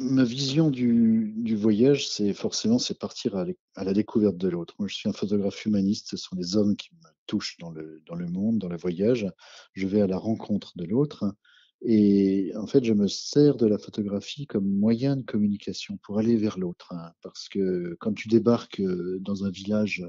ma vision du, voyage, c'est forcément c'est partir à, la découverte de l'autre. Moi, je suis un photographe humaniste. Ce sont les hommes qui me touchent dans le, dans le monde, dans le voyage. Je vais à la rencontre de l'autre. Et en fait, je me sers de la photographie comme moyen de communication pour aller vers l'autre. Hein, parce que quand tu débarques euh, dans un village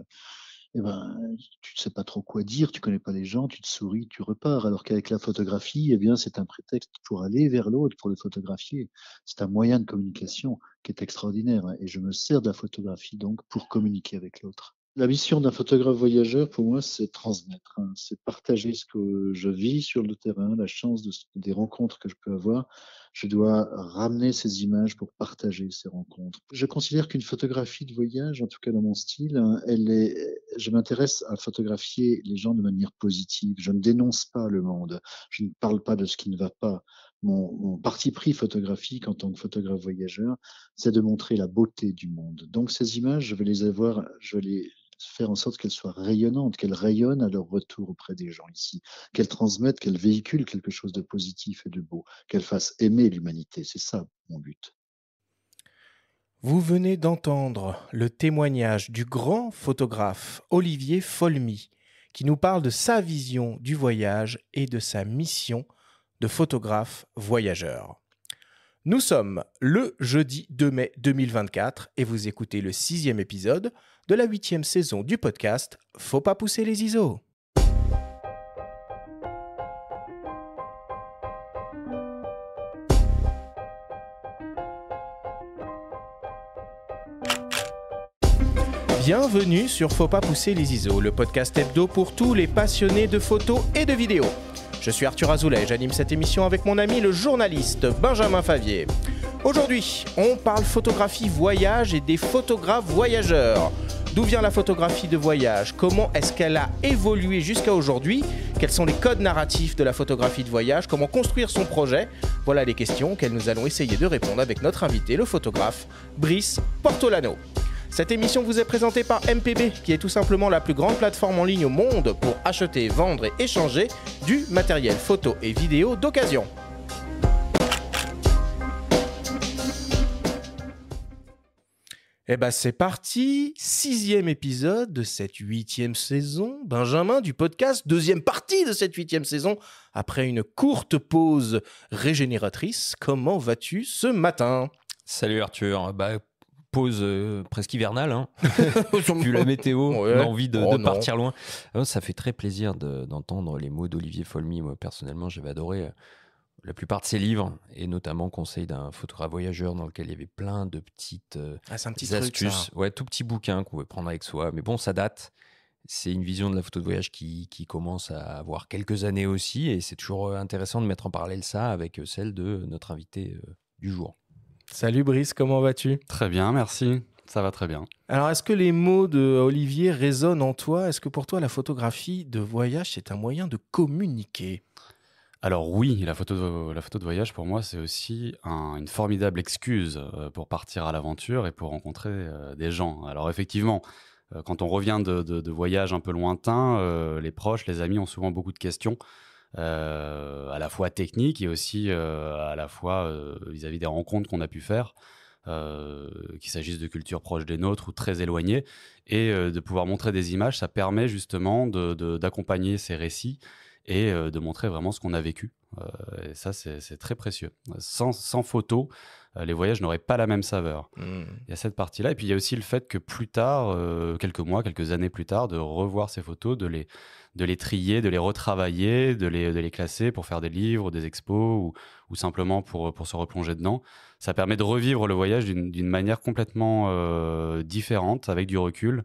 eh ben, tu ne sais pas trop quoi dire, tu connais pas les gens, tu te souris, tu repars. Alors qu'avec la photographie, eh bien, c'est un prétexte pour aller vers l'autre, pour le photographier. C'est un moyen de communication qui est extraordinaire. Hein, et je me sers de la photographie donc pour communiquer avec l'autre la mission d'un photographe voyageur, pour moi, c'est transmettre, hein. c'est partager ce que je vis sur le terrain, la chance des rencontres que je peux avoir. Je dois ramener ces images pour partager ces rencontres. Je considère qu'une photographie de voyage, en tout cas dans mon style, hein, elle est, je m'intéresse à photographier les gens de manière positive. Je ne dénonce pas le monde. Je ne parle pas de ce qui ne va pas. Mon, mon, parti pris photographique en tant que photographe voyageur, c'est de montrer la beauté du monde. Donc ces images, je vais les avoir, je vais les, faire en sorte qu'elles soient rayonnantes, qu'elles rayonnent à leur retour auprès des gens ici, qu'elles transmettent, qu'elles véhiculent quelque chose de positif et de beau, qu'elles fassent aimer l'humanité. C'est ça mon but. Vous venez d'entendre le témoignage du grand photographe Olivier Folmy, qui nous parle de sa vision du voyage et de sa mission de photographe voyageur. Nous sommes le jeudi 2 mai 2024 et vous écoutez le sixième épisode de la huitième saison du podcast Faut pas pousser les ISO. Bienvenue sur Faut pas pousser les ISO, le podcast hebdo pour tous les passionnés de photos et de vidéos. Je suis Arthur Azoulay j'anime cette émission avec mon ami le journaliste Benjamin Favier. Aujourd'hui, on parle photographie voyage et des photographes voyageurs. D'où vient la photographie de voyage Comment est-ce qu'elle a évolué jusqu'à aujourd'hui Quels sont les codes narratifs de la photographie de voyage Comment construire son projet Voilà les questions auxquelles nous allons essayer de répondre avec notre invité, le photographe Brice Portolano. Cette émission vous est présentée par MPB, qui est tout simplement la plus grande plateforme en ligne au monde pour acheter, vendre et échanger du matériel photo et vidéo d'occasion. Eh ben c'est parti, sixième épisode de cette huitième saison, Benjamin du podcast, deuxième partie de cette huitième saison, après une courte pause régénératrice. Comment vas-tu ce matin Salut Arthur, bah, pause euh, presque hivernale, hein. la météo, envie de, oh, partir loin. Ah, ça fait très plaisir d'entendre les mots d'Olivier Folmy, moi personnellement j'avais adoré. Euh, la plupart de ses livres, et notamment Conseil d'un photographe voyageur, dans lequel il y avait plein de petites euh, ah, astuces. ouais, tout petit bouquin qu'on pouvait prendre avec soi. Mais bon, ça date. C'est une vision de la photo de voyage qui, commence à avoir quelques années aussi, et c'est toujours euh, intéressant de mettre en parallèle ça avec euh, celle de notre invité du jour. Salut Brice, comment vas-tu Très bien, merci. Ça va très bien. Alors, est-ce que les mots de Olivier résonnent en toi Est-ce que pour toi, la photographie de voyage, c'est un moyen de communiquer alors oui, la photo de, voyage pour moi, c'est aussi une formidable excuse euh, pour partir à l'aventure et pour rencontrer euh, des gens. Alors effectivement, euh, quand on revient de, voyages un peu lointains, les proches, les amis ont souvent beaucoup de questions, à la fois techniques et aussi à la fois vis-à-vis des rencontres qu'on a pu faire. qu'il s'agisse de cultures proches des nôtres ou très éloignées, et de pouvoir montrer des images, ça permet justement d'accompagner ces récits et euh, de montrer vraiment ce qu'on a vécu. Euh, et ça, c'est très précieux. Sans, photos, euh, les voyages n'auraient pas la même saveur. Hmm. Il y a cette partie-là. Et puis, il y a aussi le fait que plus tard, quelques mois, quelques années plus tard, de revoir ces photos, de les, trier, de les retravailler, de les, de les classer pour faire des livres, des expos ou, simplement pour, pour se replonger dedans. Ça permet de revivre le voyage d'une manière complètement différente, avec du recul.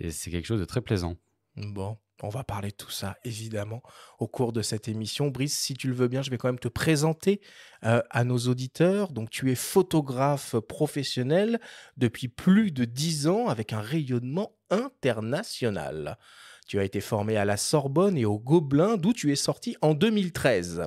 Et c'est quelque chose de très plaisant. Bon. On va parler de tout ça, évidemment, au cours de cette émission. Brice, si tu le veux bien, je vais quand même te présenter euh, à nos auditeurs. Donc, tu es photographe professionnel depuis plus de 10 ans avec un rayonnement international. Tu as été formé à la Sorbonne et au Gobelin, d'où tu es sorti en 2013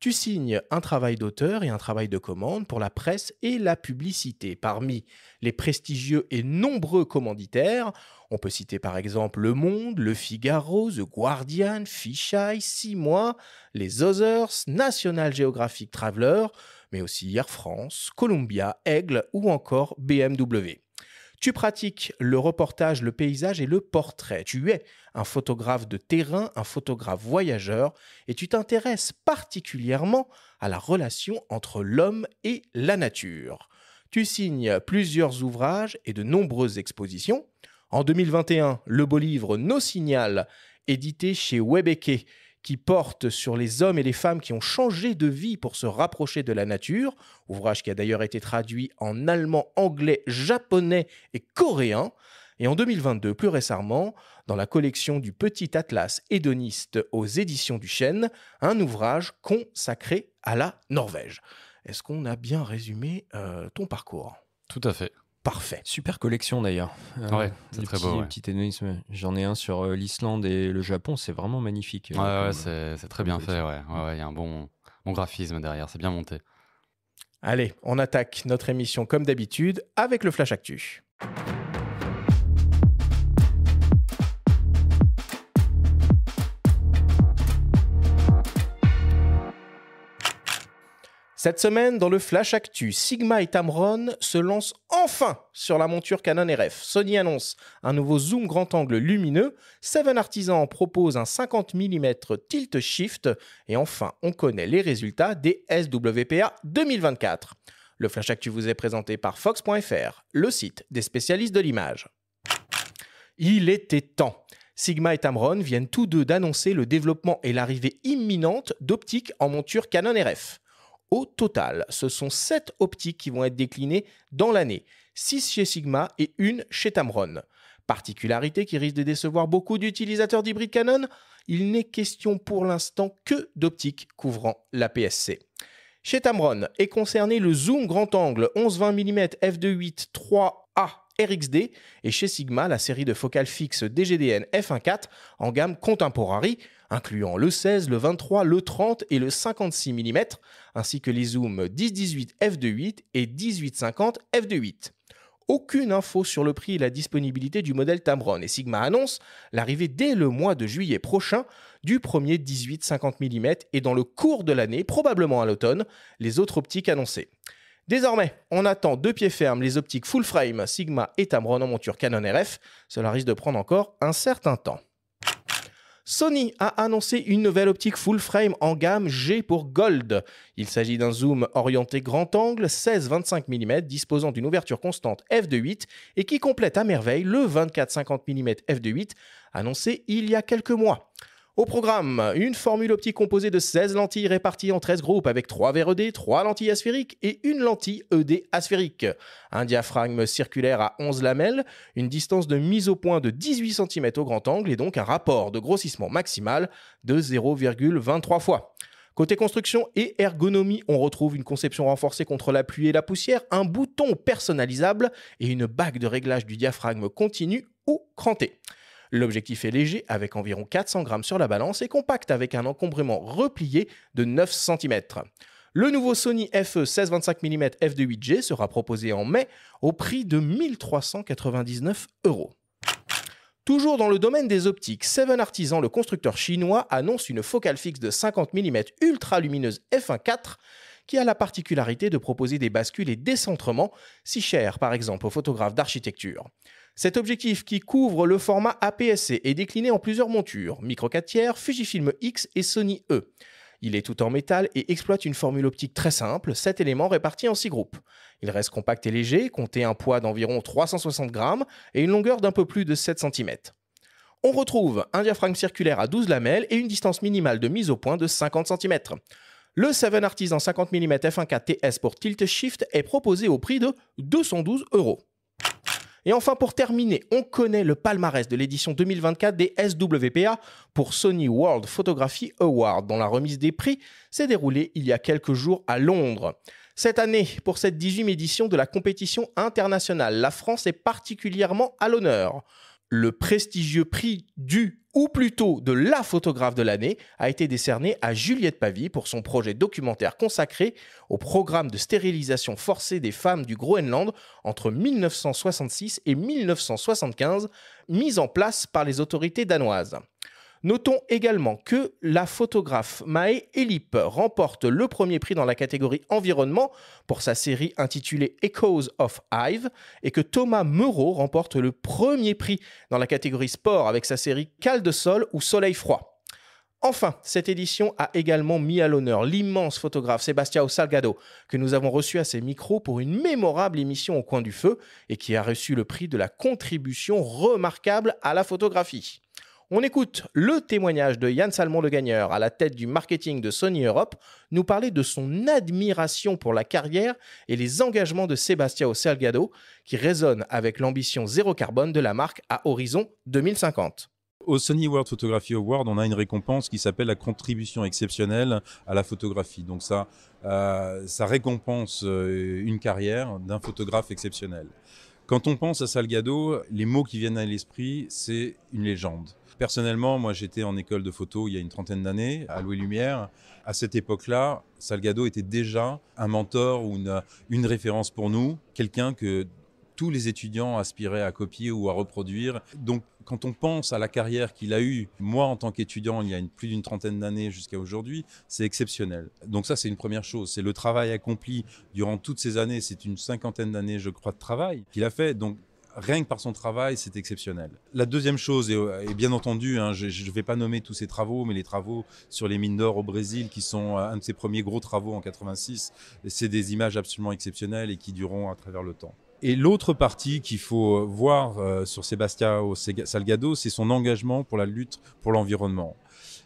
tu signes un travail d'auteur et un travail de commande pour la presse et la publicité. Parmi les prestigieux et nombreux commanditaires, on peut citer par exemple Le Monde, Le Figaro, The Guardian, Fisheye, Six Mois, les Others, National Geographic Traveler, mais aussi Air France, Columbia, Aigle ou encore BMW. Tu pratiques le reportage, le paysage et le portrait. Tu es un photographe de terrain, un photographe voyageur, et tu t'intéresses particulièrement à la relation entre l'homme et la nature. Tu signes plusieurs ouvrages et de nombreuses expositions. En 2021, le beau livre Nos Signal, édité chez Webeke, qui porte sur les hommes et les femmes qui ont changé de vie pour se rapprocher de la nature, ouvrage qui a d'ailleurs été traduit en allemand, anglais, japonais et coréen, et en 2022, plus récemment, dans la collection du Petit Atlas hédoniste aux éditions du Chêne, un ouvrage consacré à la Norvège. Est-ce qu'on a bien résumé euh, ton parcours Tout à fait parfait. Super collection d'ailleurs. Euh, ouais, c'est très beau. J'en ai un sur euh, l'Islande et le Japon, c'est vraiment magnifique. Euh, ouais, ouais c'est très bien fait. Ouais, ouais, il y a un bon, bon graphisme derrière, c'est bien monté. Allez, on attaque notre émission comme d'habitude avec le Flash Actu. Cette semaine, dans le Flash Actu, Sigma et Tamron se lancent enfin sur la monture Canon RF. Sony annonce un nouveau zoom grand angle lumineux, Seven Artisans propose un 50 mm tilt shift, et enfin, on connaît les résultats des SWPA 2024. Le Flash Actu vous est présenté par Fox.fr, le site des spécialistes de l'image. Il était temps. Sigma et Tamron viennent tous deux d'annoncer le développement et l'arrivée imminente d'optiques en monture Canon RF. Au total, ce sont 7 optiques qui vont être déclinées dans l'année, 6 chez Sigma et une chez Tamron. Particularité qui risque de décevoir beaucoup d'utilisateurs d'hybride Canon, il n'est question pour l'instant que d'optiques couvrant la PSC. Chez Tamron est concerné le zoom grand angle 11-20 mm f2.8 3A RXD et chez Sigma la série de focales fixes DGDN f1.4 en gamme Contemporary incluant le 16, le 23, le 30 et le 56 mm, ainsi que les zooms 10-18 f2.8 et 18-50 f2.8 aucune info sur le prix et la disponibilité du modèle Tamron et Sigma annonce l'arrivée dès le mois de juillet prochain du premier 18-50 mm et dans le cours de l'année, probablement à l'automne, les autres optiques annoncées. Désormais, on attend de pied ferme les optiques full frame Sigma et Tamron en monture Canon RF, cela risque de prendre encore un certain temps. Sony a annoncé une nouvelle optique full frame en gamme G pour Gold. Il s'agit d'un zoom orienté grand angle 16-25 mm disposant d'une ouverture constante f2.8 et qui complète à merveille le 24-50 mm f2.8 annoncé il y a quelques mois. Au programme, une formule optique composée de 16 lentilles réparties en 13 groupes avec 3 verres ED, 3 lentilles asphériques et une lentille ED asphérique. Un diaphragme circulaire à 11 lamelles, une distance de mise au point de 18 cm au grand angle et donc un rapport de grossissement maximal de 0,23 fois. Côté construction et ergonomie, on retrouve une conception renforcée contre la pluie et la poussière, un bouton personnalisable et une bague de réglage du diaphragme continu ou cranté. L'objectif est léger, avec environ 400 grammes sur la balance, et compact, avec un encombrement replié de 9 cm. Le nouveau Sony FE 16-25 mm f2.8G sera proposé en mai au prix de 1399 euros. Toujours dans le domaine des optiques, Seven Artisan, le constructeur chinois, annonce une focale fixe de 50 mm ultra lumineuse f1.4 qui a la particularité de proposer des bascules et décentrements si chers par exemple aux photographes d'architecture. Cet objectif qui couvre le format APS-C est décliné en plusieurs montures, Micro 4 tiers, Fujifilm X et Sony E. Il est tout en métal et exploite une formule optique très simple, 7 éléments répartis en 6 groupes. Il reste compact et léger, comptait un poids d'environ 360 grammes et une longueur d'un peu plus de 7 cm. On retrouve un diaphragme circulaire à 12 lamelles et une distance minimale de mise au point de 50 cm. Le 7 Artisan 50 mm f1.4 TS pour Tilt Shift est proposé au prix de 212 euros. Et enfin, pour terminer, on connaît le palmarès de l'édition 2024 des SWPA pour Sony World Photography Award, dont la remise des prix s'est déroulée il y a quelques jours à Londres. Cette année, pour cette 18e édition de la compétition internationale, la France est particulièrement à l'honneur. Le prestigieux prix du ou plutôt de la photographe de l'année, a été décernée à Juliette Pavie pour son projet documentaire consacré au programme de stérilisation forcée des femmes du Groenland entre 1966 et 1975, mis en place par les autorités danoises. Notons également que la photographe Mae Elip remporte le premier prix dans la catégorie environnement pour sa série intitulée Echoes of Hive et que Thomas Moreau remporte le premier prix dans la catégorie sport avec sa série Cal de sol ou Soleil froid. Enfin, cette édition a également mis à l'honneur l'immense photographe Sébastien Salgado, que nous avons reçu à ses micros pour une mémorable émission au coin du feu et qui a reçu le prix de la contribution remarquable à la photographie. On écoute le témoignage de Yann Salmon le Gagneur à la tête du marketing de Sony Europe nous parler de son admiration pour la carrière et les engagements de Sébastien Salgado qui résonne avec l'ambition zéro carbone de la marque à horizon 2050. Au Sony World Photography Award, on a une récompense qui s'appelle la contribution exceptionnelle à la photographie. Donc ça, euh, ça récompense euh, une carrière d'un photographe exceptionnel. Quand on pense à Salgado, les mots qui viennent à l'esprit, c'est une légende. Personnellement, moi j'étais en école de photo il y a une trentaine d'années, à Louis Lumière. À cette époque-là, Salgado était déjà un mentor ou une, référence pour nous, quelqu'un que tous les étudiants aspiraient à copier ou à reproduire. Donc quand on pense à la carrière qu'il a eue, moi en tant qu'étudiant, il y a plus d'une trentaine d'années jusqu'à aujourd'hui, c'est exceptionnel. Donc ça, c'est une première chose. C'est le travail accompli durant toutes ces années, c'est une cinquantaine d'années, je crois, de travail qu'il a fait. Donc rien que par son travail, c'est exceptionnel. La deuxième chose, et, bien entendu, hein, je ne vais pas nommer tous ses travaux, mais les travaux sur les mines d'or au Brésil, qui sont euh, un de ses premiers gros travaux en 86, c'est des images absolument exceptionnelles et qui dureront à travers le temps. Et l'autre partie qu'il faut euh, voir euh, sur Sébastien Salgado, c'est son engagement pour la lutte pour l'environnement.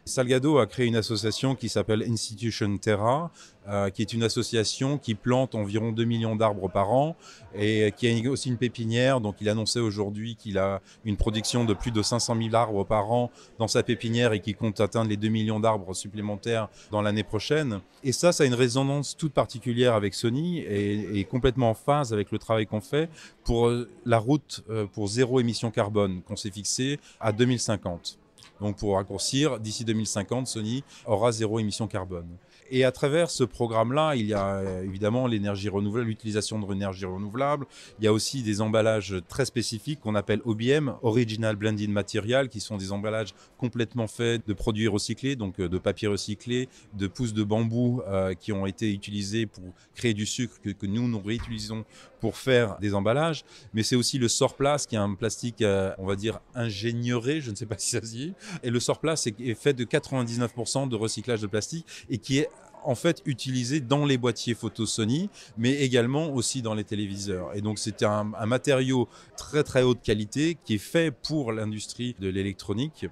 Salgado a créé une association qui s'appelle Institution Terra, euh, qui est une association qui plante environ 2 millions d'arbres par an et qui a aussi une pépinière. Donc il annonçait aujourd'hui qu'il a une production de plus de 500 000 arbres par an dans sa pépinière et qui compte atteindre les 2 millions d'arbres supplémentaires dans l'année prochaine. Et ça, ça a une résonance toute particulière avec Sony et, et complètement en phase avec le travail qu'on fait pour euh, la route euh, pour zéro émission carbone qu'on s'est fixée à 2050. Donc pour raccourcir, d'ici 2050, Sony aura zéro émission carbone. Et à travers ce programme-là, il y a euh, évidemment l'énergie renouvelable, l'utilisation de l'énergie renouvelable. Il y a aussi des emballages très spécifiques qu'on appelle OBM, Original Blended Material, qui sont des emballages complètement faits de produits recyclés, donc euh, de papier recyclé, de pousses de bambou euh, qui ont été utilisées pour créer du sucre que nous, nous réutilisons pour faire des emballages, mais c'est aussi le place qui est un plastique, euh, on va dire, ingénieré, je ne sais pas si ça se dit. Et le sorplace est, est fait de 99% de recyclage de plastique et qui est en fait utilisé dans les boîtiers photo Sony, mais également aussi dans les téléviseurs. Et donc c'était un, un matériau très très haute qualité qui est fait pour l'industrie de l'électronique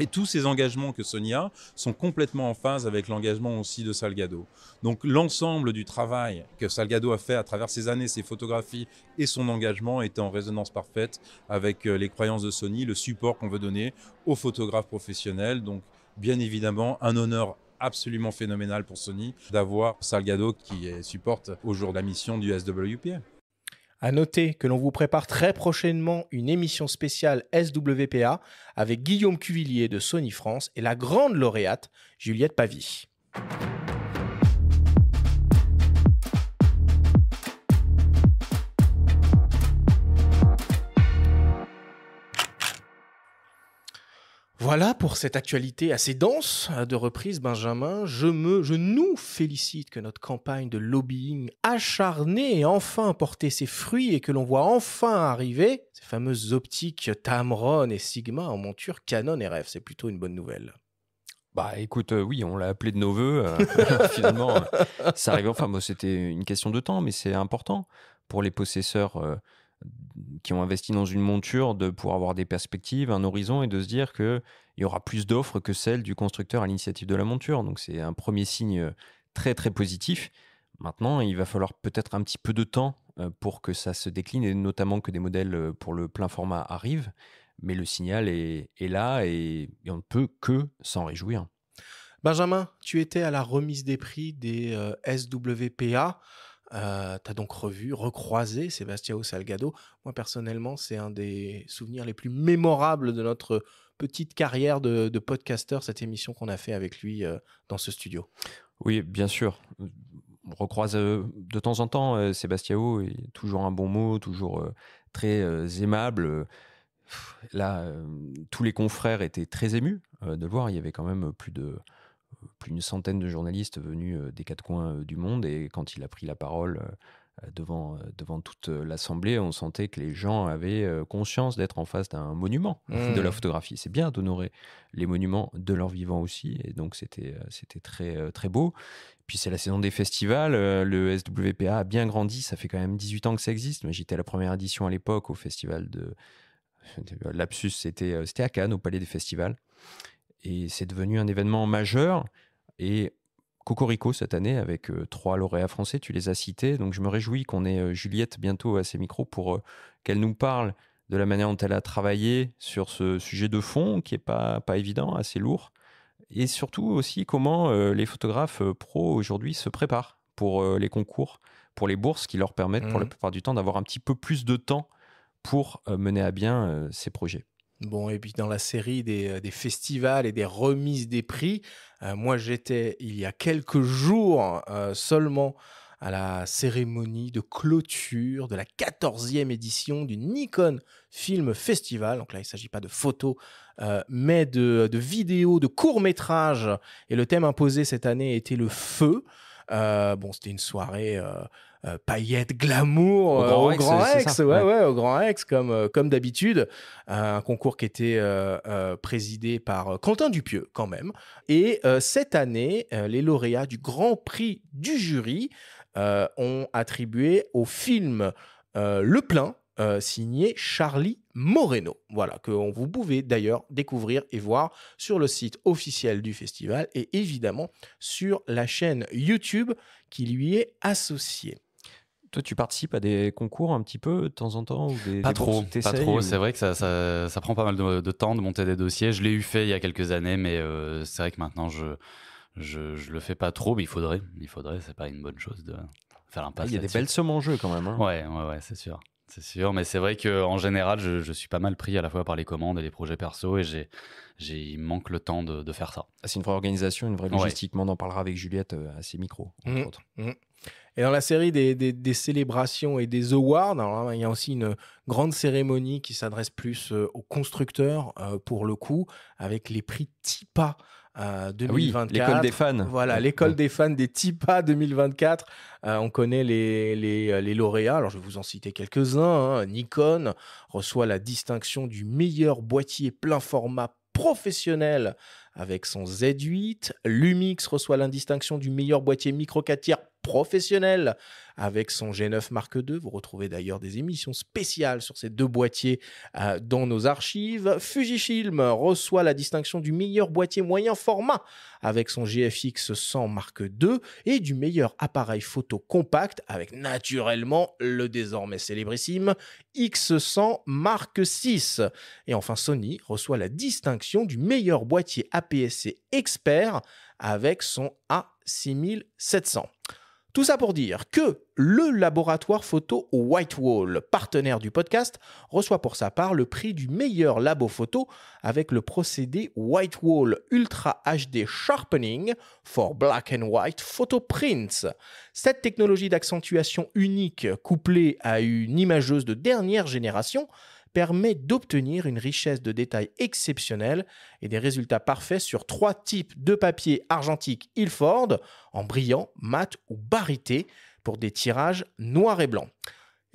et tous ces engagements que Sony sont complètement en phase avec l'engagement aussi de Salgado. Donc l'ensemble du travail que Salgado a fait à travers ces années, ses photographies et son engagement est en résonance parfaite avec euh, les croyances de Sony, le support qu'on veut donner aux photographes professionnels. Donc bien évidemment un honneur absolument phénoménal pour Sony d'avoir Salgado qui supporte au jour de la mission du SWPA. À noter que l'on vous prépare très prochainement une émission spéciale SWPA avec Guillaume Cuvillier de Sony France et la grande lauréate Juliette Pavy. Voilà pour cette actualité assez dense euh, de reprise, Benjamin. Je, me, je nous félicite que notre campagne de lobbying acharnée ait enfin porté ses fruits et que l'on voit enfin arriver ces fameuses optiques Tamron et Sigma en monture Canon RF. C'est plutôt une bonne nouvelle. Bah écoute, euh, oui, on l'a appelé de nos voeux. Euh, finalement, ça arrive. Enfin, c'était une question de temps, mais c'est important pour les possesseurs qui ont investi dans une monture de, pouvoir avoir des perspectives, un horizon et de se dire qu'il y aura plus d'offres que celles du constructeur à l'initiative de la monture. Donc c'est un premier signe euh, très très positif. Maintenant, il va falloir peut-être un petit peu de temps euh, pour que ça se décline et notamment que des modèles euh, pour le plein format arrivent. Mais le signal est, là et, on ne peut que s'en réjouir. Benjamin, tu étais à la remise des prix des SWPA. Euh, tu as donc revu, recroisé Sébastiao Salgado. Moi, personnellement, c'est un des souvenirs les plus mémorables de notre petite carrière de, podcaster, cette émission qu'on a fait avec lui euh, dans ce studio. Oui, bien sûr. On recroise euh, de temps en temps Sébastiao, est toujours un bon mot, toujours très aimable. Là, tous les confrères étaient très émus de le voir. Il y avait quand même plus de plus d'une centaine de journalistes venus euh, des quatre coins euh, du monde. Et quand il a pris la parole euh, devant, devant toute l'Assemblée, on sentait que les gens avaient conscience d'être en face d'un monument mmh. de la photographie. C'est bien d'honorer les monuments de leur vivant aussi. Et donc, c'était très, très beau. Puis c'est la saison des festivals, le SWPA a bien grandi, ça fait quand même 18 ans que ça existe, mais j'étais à la première édition à l'époque au festival de... Lapsus, c'était à Cannes, au Palais des Festivals et c'est devenu un événement majeur. Et Cocorico cette année avec euh, trois lauréats français, tu les as cités. Donc je me réjouis qu'on ait euh, Juliette bientôt à ses micros pour euh, qu'elle nous parle de la manière dont elle a travaillé sur ce sujet de fond qui n'est pas, pas évident, assez lourd. Et surtout aussi comment les photographes pros aujourd'hui se préparent pour les concours, pour les bourses qui leur permettent pour la mmh. plupart du temps d'avoir un petit peu plus de temps pour mener à bien ces projets. Bon, et puis dans la série des, euh, festivals et des remises des prix, euh, moi j'étais il y a quelques jours euh, seulement à la cérémonie de clôture de la 14e édition du Nikon Film Festival. Donc là, il ne s'agit pas de photos, mais de, vidéos, de courts-métrages. Et le thème imposé cette année était le feu. bon, c'était une soirée euh, paillettes, glamour au euh, Grand, ex, comme euh, comme d'habitude, un concours qui était présidé par Quentin Dupieux quand même. Et cette année, les lauréats du Grand Prix du jury ont attribué au film Le Plein signé Charlie Moreno. Voilà, que vous pouvez d'ailleurs découvrir et voir sur le site officiel du festival et évidemment sur la chaîne YouTube qui lui est associée. Toi, tu participes à des concours un petit peu de temps en temps Pas trop, pas trop. C'est vrai que ça, ça, prend pas mal de, temps de monter des dossiers. Je l'ai eu fait il y a quelques années, mais euh, c'est vrai que maintenant, je, je, je, le fais pas trop, mais il faudrait. Il faudrait, c'est pas une bonne chose de faire un pas. Ah, il y a des belles sommes en jeu quand même. Hein. Ouais, ouais, c'est sûr. C'est sûr, mais c'est vrai qu'en général, je, suis pas mal pris à la fois par les commandes et les projets perso et j'ai, j'ai, il manque le temps de, faire ça. Ah, c'est une vraie organisation, une vraie logistique. On en parlera avec Juliette euh, à ses micros, entre mmh, autres. Mmh. Et dans la série des, célébrations et des awards, il y a aussi une grande cérémonie qui s'adresse plus euh, aux constructeurs, euh, pour le coup, avec les prix TIPA. 2024. Euh, ah l'école des fans. Voilà, l'école des fans des TIPA 2024. on connaît les, les, les, lauréats. Alors, je vais vous en citer quelques-uns. Hein. Nikon reçoit la distinction du meilleur boîtier plein format professionnel avec son Z8. Lumix reçoit la distinction du meilleur boîtier micro 4 tiers professionnel avec son G9 Mark II. Vous retrouvez d'ailleurs des émissions spéciales sur ces deux boîtiers euh, dans nos archives. Fujifilm reçoit la distinction du meilleur boîtier moyen format avec son GFX 100 Mark II et du meilleur appareil photo compact avec naturellement le désormais célébrissime X100 Mark VI. Et enfin Sony reçoit la distinction du meilleur boîtier APS-C expert avec son A6700. Tout ça pour dire que le laboratoire photo Whitewall, partenaire du podcast, reçoit pour sa part le prix du meilleur labo photo avec le procédé Whitewall Ultra HD Sharpening for Black and White Photo Prints. Cette technologie d'accentuation unique couplée à une imageuse de dernière génération permet d'obtenir une richesse de détails exceptionnelle et des résultats parfaits sur trois types de papier argentique Ilford, en brillant, mat ou barité, pour des tirages noir et blanc. et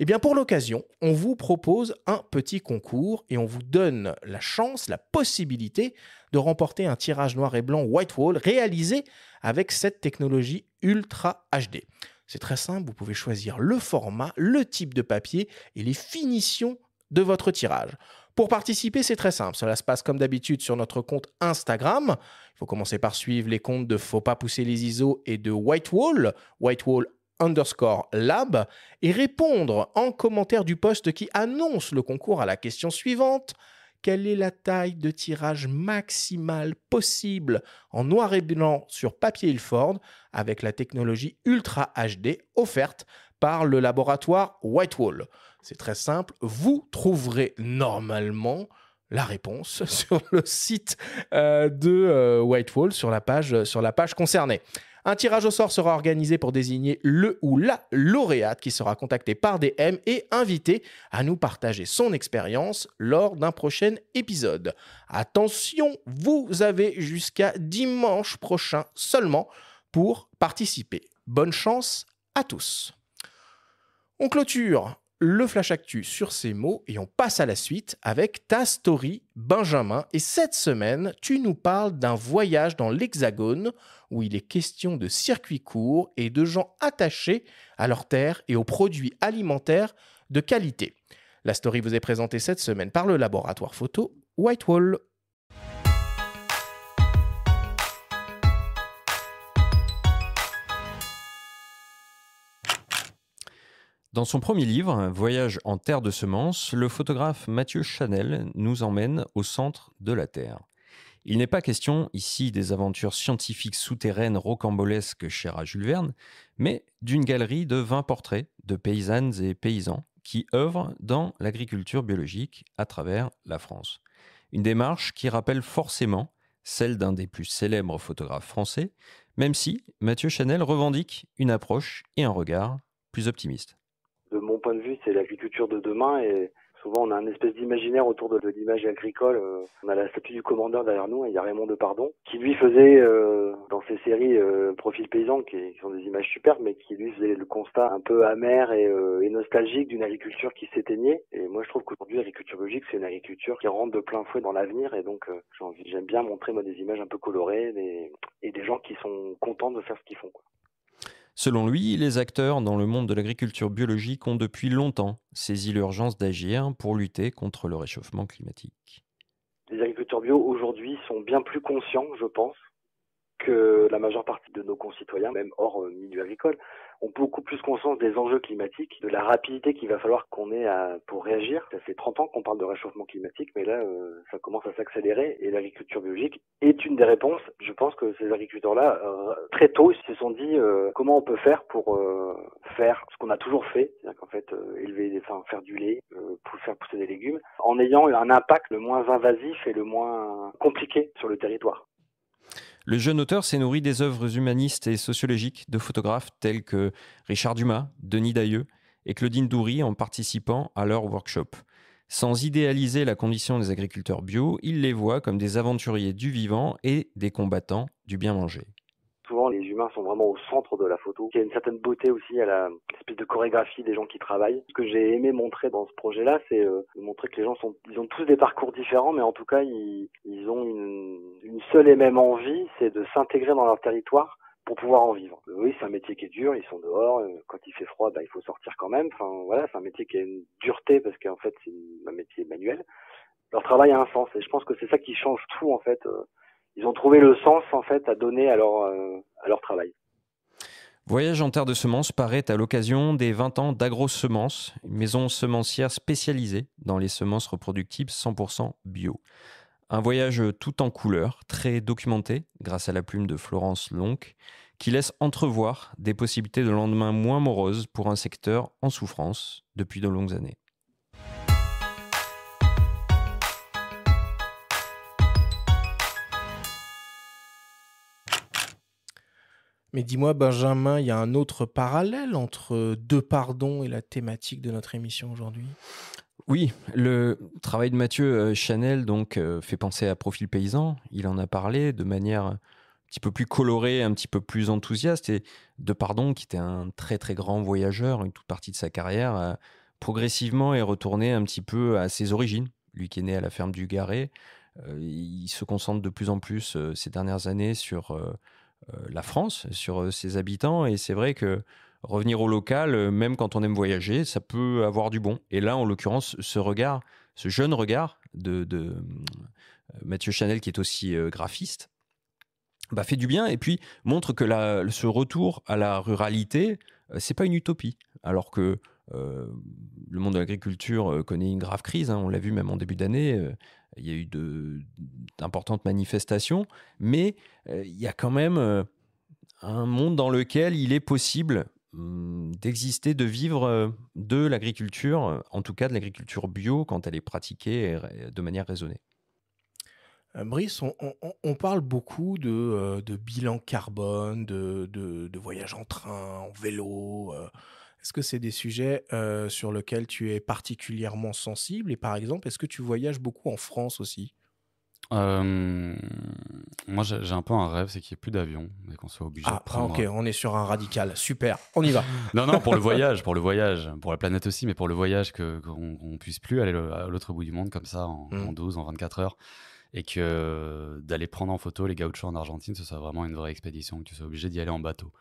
eh bien, pour l'occasion, on vous propose un petit concours et on vous donne la chance, la possibilité de remporter un tirage noir et blanc Whitewall réalisé avec cette technologie Ultra HD. C'est très simple, vous pouvez choisir le format, le type de papier et les finitions de votre tirage. Pour participer, c'est très simple. Cela se passe comme d'habitude sur notre compte Instagram. Il faut commencer par suivre les comptes de Faut pas pousser les ISO et de Whitewall, Whitewall underscore lab, et répondre en commentaire du poste qui annonce le concours à la question suivante. Quelle est la taille de tirage maximale possible en noir et blanc sur papier Ilford avec la technologie Ultra HD offerte par le laboratoire Whitewall c'est très simple. Vous trouverez normalement la réponse sur le site euh, de euh, Whitefall, sur la, page, euh, sur la page concernée. Un tirage au sort sera organisé pour désigner le ou la lauréate qui sera contacté par DM et invité à nous partager son expérience lors d'un prochain épisode. Attention, vous avez jusqu'à dimanche prochain seulement pour participer. Bonne chance à tous. On clôture le Flash Actu sur ces mots et on passe à la suite avec ta story, Benjamin. Et cette semaine, tu nous parles d'un voyage dans l'Hexagone où il est question de circuits courts et de gens attachés à leur terre et aux produits alimentaires de qualité. La story vous est présentée cette semaine par le laboratoire photo Whitewall. Dans son premier livre, Voyage en terre de semences, le photographe Mathieu Chanel nous emmène au centre de la Terre. Il n'est pas question ici des aventures scientifiques souterraines rocambolesques chères à Jules Verne, mais d'une galerie de 20 portraits de paysannes et paysans qui œuvrent dans l'agriculture biologique à travers la France. Une démarche qui rappelle forcément celle d'un des plus célèbres photographes français, même si Mathieu Chanel revendique une approche et un regard plus optimistes de mon point de vue, c'est l'agriculture de demain et souvent on a un espèce d'imaginaire autour de, l'image agricole. Euh, on a la statue du commandeur derrière nous, hein, il y a Raymond Depardon, qui lui faisait euh, dans ses séries euh, Profil paysan, qui, sont des images superbes, mais qui lui faisait le constat un peu amer et, nostalgique d'une agriculture qui s'éteignait. Et moi je trouve qu'aujourd'hui l'agriculture biologique, c'est une agriculture qui rentre de plein fouet dans l'avenir et donc j'aime bien montrer moi des images un peu colorées et des gens qui sont contents de faire ce qu'ils font. Selon lui, les acteurs dans le monde de l'agriculture biologique ont depuis longtemps saisi l'urgence d'agir pour lutter contre le réchauffement climatique. Les agriculteurs bio aujourd'hui sont bien plus conscients, je pense, que la majeure partie de nos concitoyens, même hors euh, milieu agricole, ont beaucoup plus conscience des enjeux climatiques, de la rapidité qu'il va falloir qu'on ait pour réagir. Ça fait 30 ans qu'on parle de réchauffement climatique, mais là, euh, ça commence à s'accélérer et l'agriculture biologique est une des réponses. Je pense que ces agriculteurs-là, euh, très tôt, ils se sont dit comment on peut faire pour faire ce qu'on a toujours fait, c'est-à-dire qu'en fait, élever, des, enfin, faire du lait, pour faire pousser des légumes, en ayant un impact le moins invasif et le moins compliqué sur le territoire. Le jeune auteur s'est nourri des œuvres humanistes et sociologiques de photographes tels que Richard Dumas, Denis Dailleux et Claudine Doury en participant à leur workshop. Sans idéaliser la condition des agriculteurs bio, il les voit comme des aventuriers du vivant et des combattants du bien manger sont vraiment au centre de la photo. Il y a une certaine beauté aussi à la espèce de chorégraphie des gens qui travaillent. Ce que j'ai aimé montrer dans ce projet-là, c'est euh, montrer que les gens sont, ils ont tous des parcours différents, mais en tout cas, ils, ils ont une, une seule et même envie, c'est de s'intégrer dans leur territoire pour pouvoir en vivre. Oui, c'est un métier qui est dur, ils sont dehors, euh, quand il fait froid, bah, il faut sortir quand même. Enfin, voilà, c'est un métier qui a une dureté parce qu'en fait, c'est un métier manuel. Leur travail a un sens et je pense que c'est ça qui change tout en fait. Euh, ils ont trouvé le sens en fait à donner à leur, euh, à leur travail. Voyage en terre de semences paraît à l'occasion des 20 ans d'Agro-Semences, une maison semencière spécialisée dans les semences reproductibles 100% bio. Un voyage tout en couleurs, très documenté grâce à la plume de Florence Lonck, qui laisse entrevoir des possibilités de lendemain moins moroses pour un secteur en souffrance depuis de longues années. Mais dis-moi, Benjamin, il y a un autre parallèle entre euh, Deux Pardons et la thématique de notre émission aujourd'hui Oui, le travail de Mathieu euh, Chanel donc euh, fait penser à Profil Paysan. Il en a parlé de manière un petit peu plus colorée, un petit peu plus enthousiaste. Et de Pardon, qui était un très très grand voyageur, une toute partie de sa carrière, progressivement est retourné un petit peu à ses origines. Lui qui est né à la ferme du Garret, il se concentre de plus en plus ces dernières années sur euh, la France, sur euh, ses habitants. Et c'est vrai que revenir au local, euh, même quand on aime voyager, ça peut avoir du bon. Et là, en l'occurrence, ce regard, ce jeune regard de, Mathieu Chanel, qui est aussi graphiste, bah, fait du bien et puis montre que ce retour à la ruralité, c'est pas une utopie. Alors que le monde de l'agriculture connaît une grave crise, hein. on l'a vu même en début d'année il y a eu d'importantes manifestations, mais euh, il y a quand même euh, un monde dans lequel il est possible hum, d'exister, de vivre euh, de l'agriculture, en tout cas de l'agriculture bio quand elle est pratiquée de manière raisonnée. Brice, on, parle beaucoup de, bilan carbone, de, de, de voyage en train, en vélo. Est-ce que c'est des sujets euh, sur lesquels tu es particulièrement sensible Et par exemple, est-ce que tu voyages beaucoup en France aussi moi, j'ai un peu un rêve, c'est qu'il n'y ait plus d'avion et qu'on soit obligé. Ah, ah de ok, on est sur un radical. Super, on y va. non, non, pour le voyage, pour le voyage, pour la planète aussi, mais pour le voyage, qu'on ne puisse plus aller à l'autre bout du monde comme ça en, mmh. en, 12, en 24 heures. Et que euh, d'aller prendre en photo les gauchos en Argentine, ce soit vraiment une vraie expédition, que tu sois obligé d'y aller en bateau.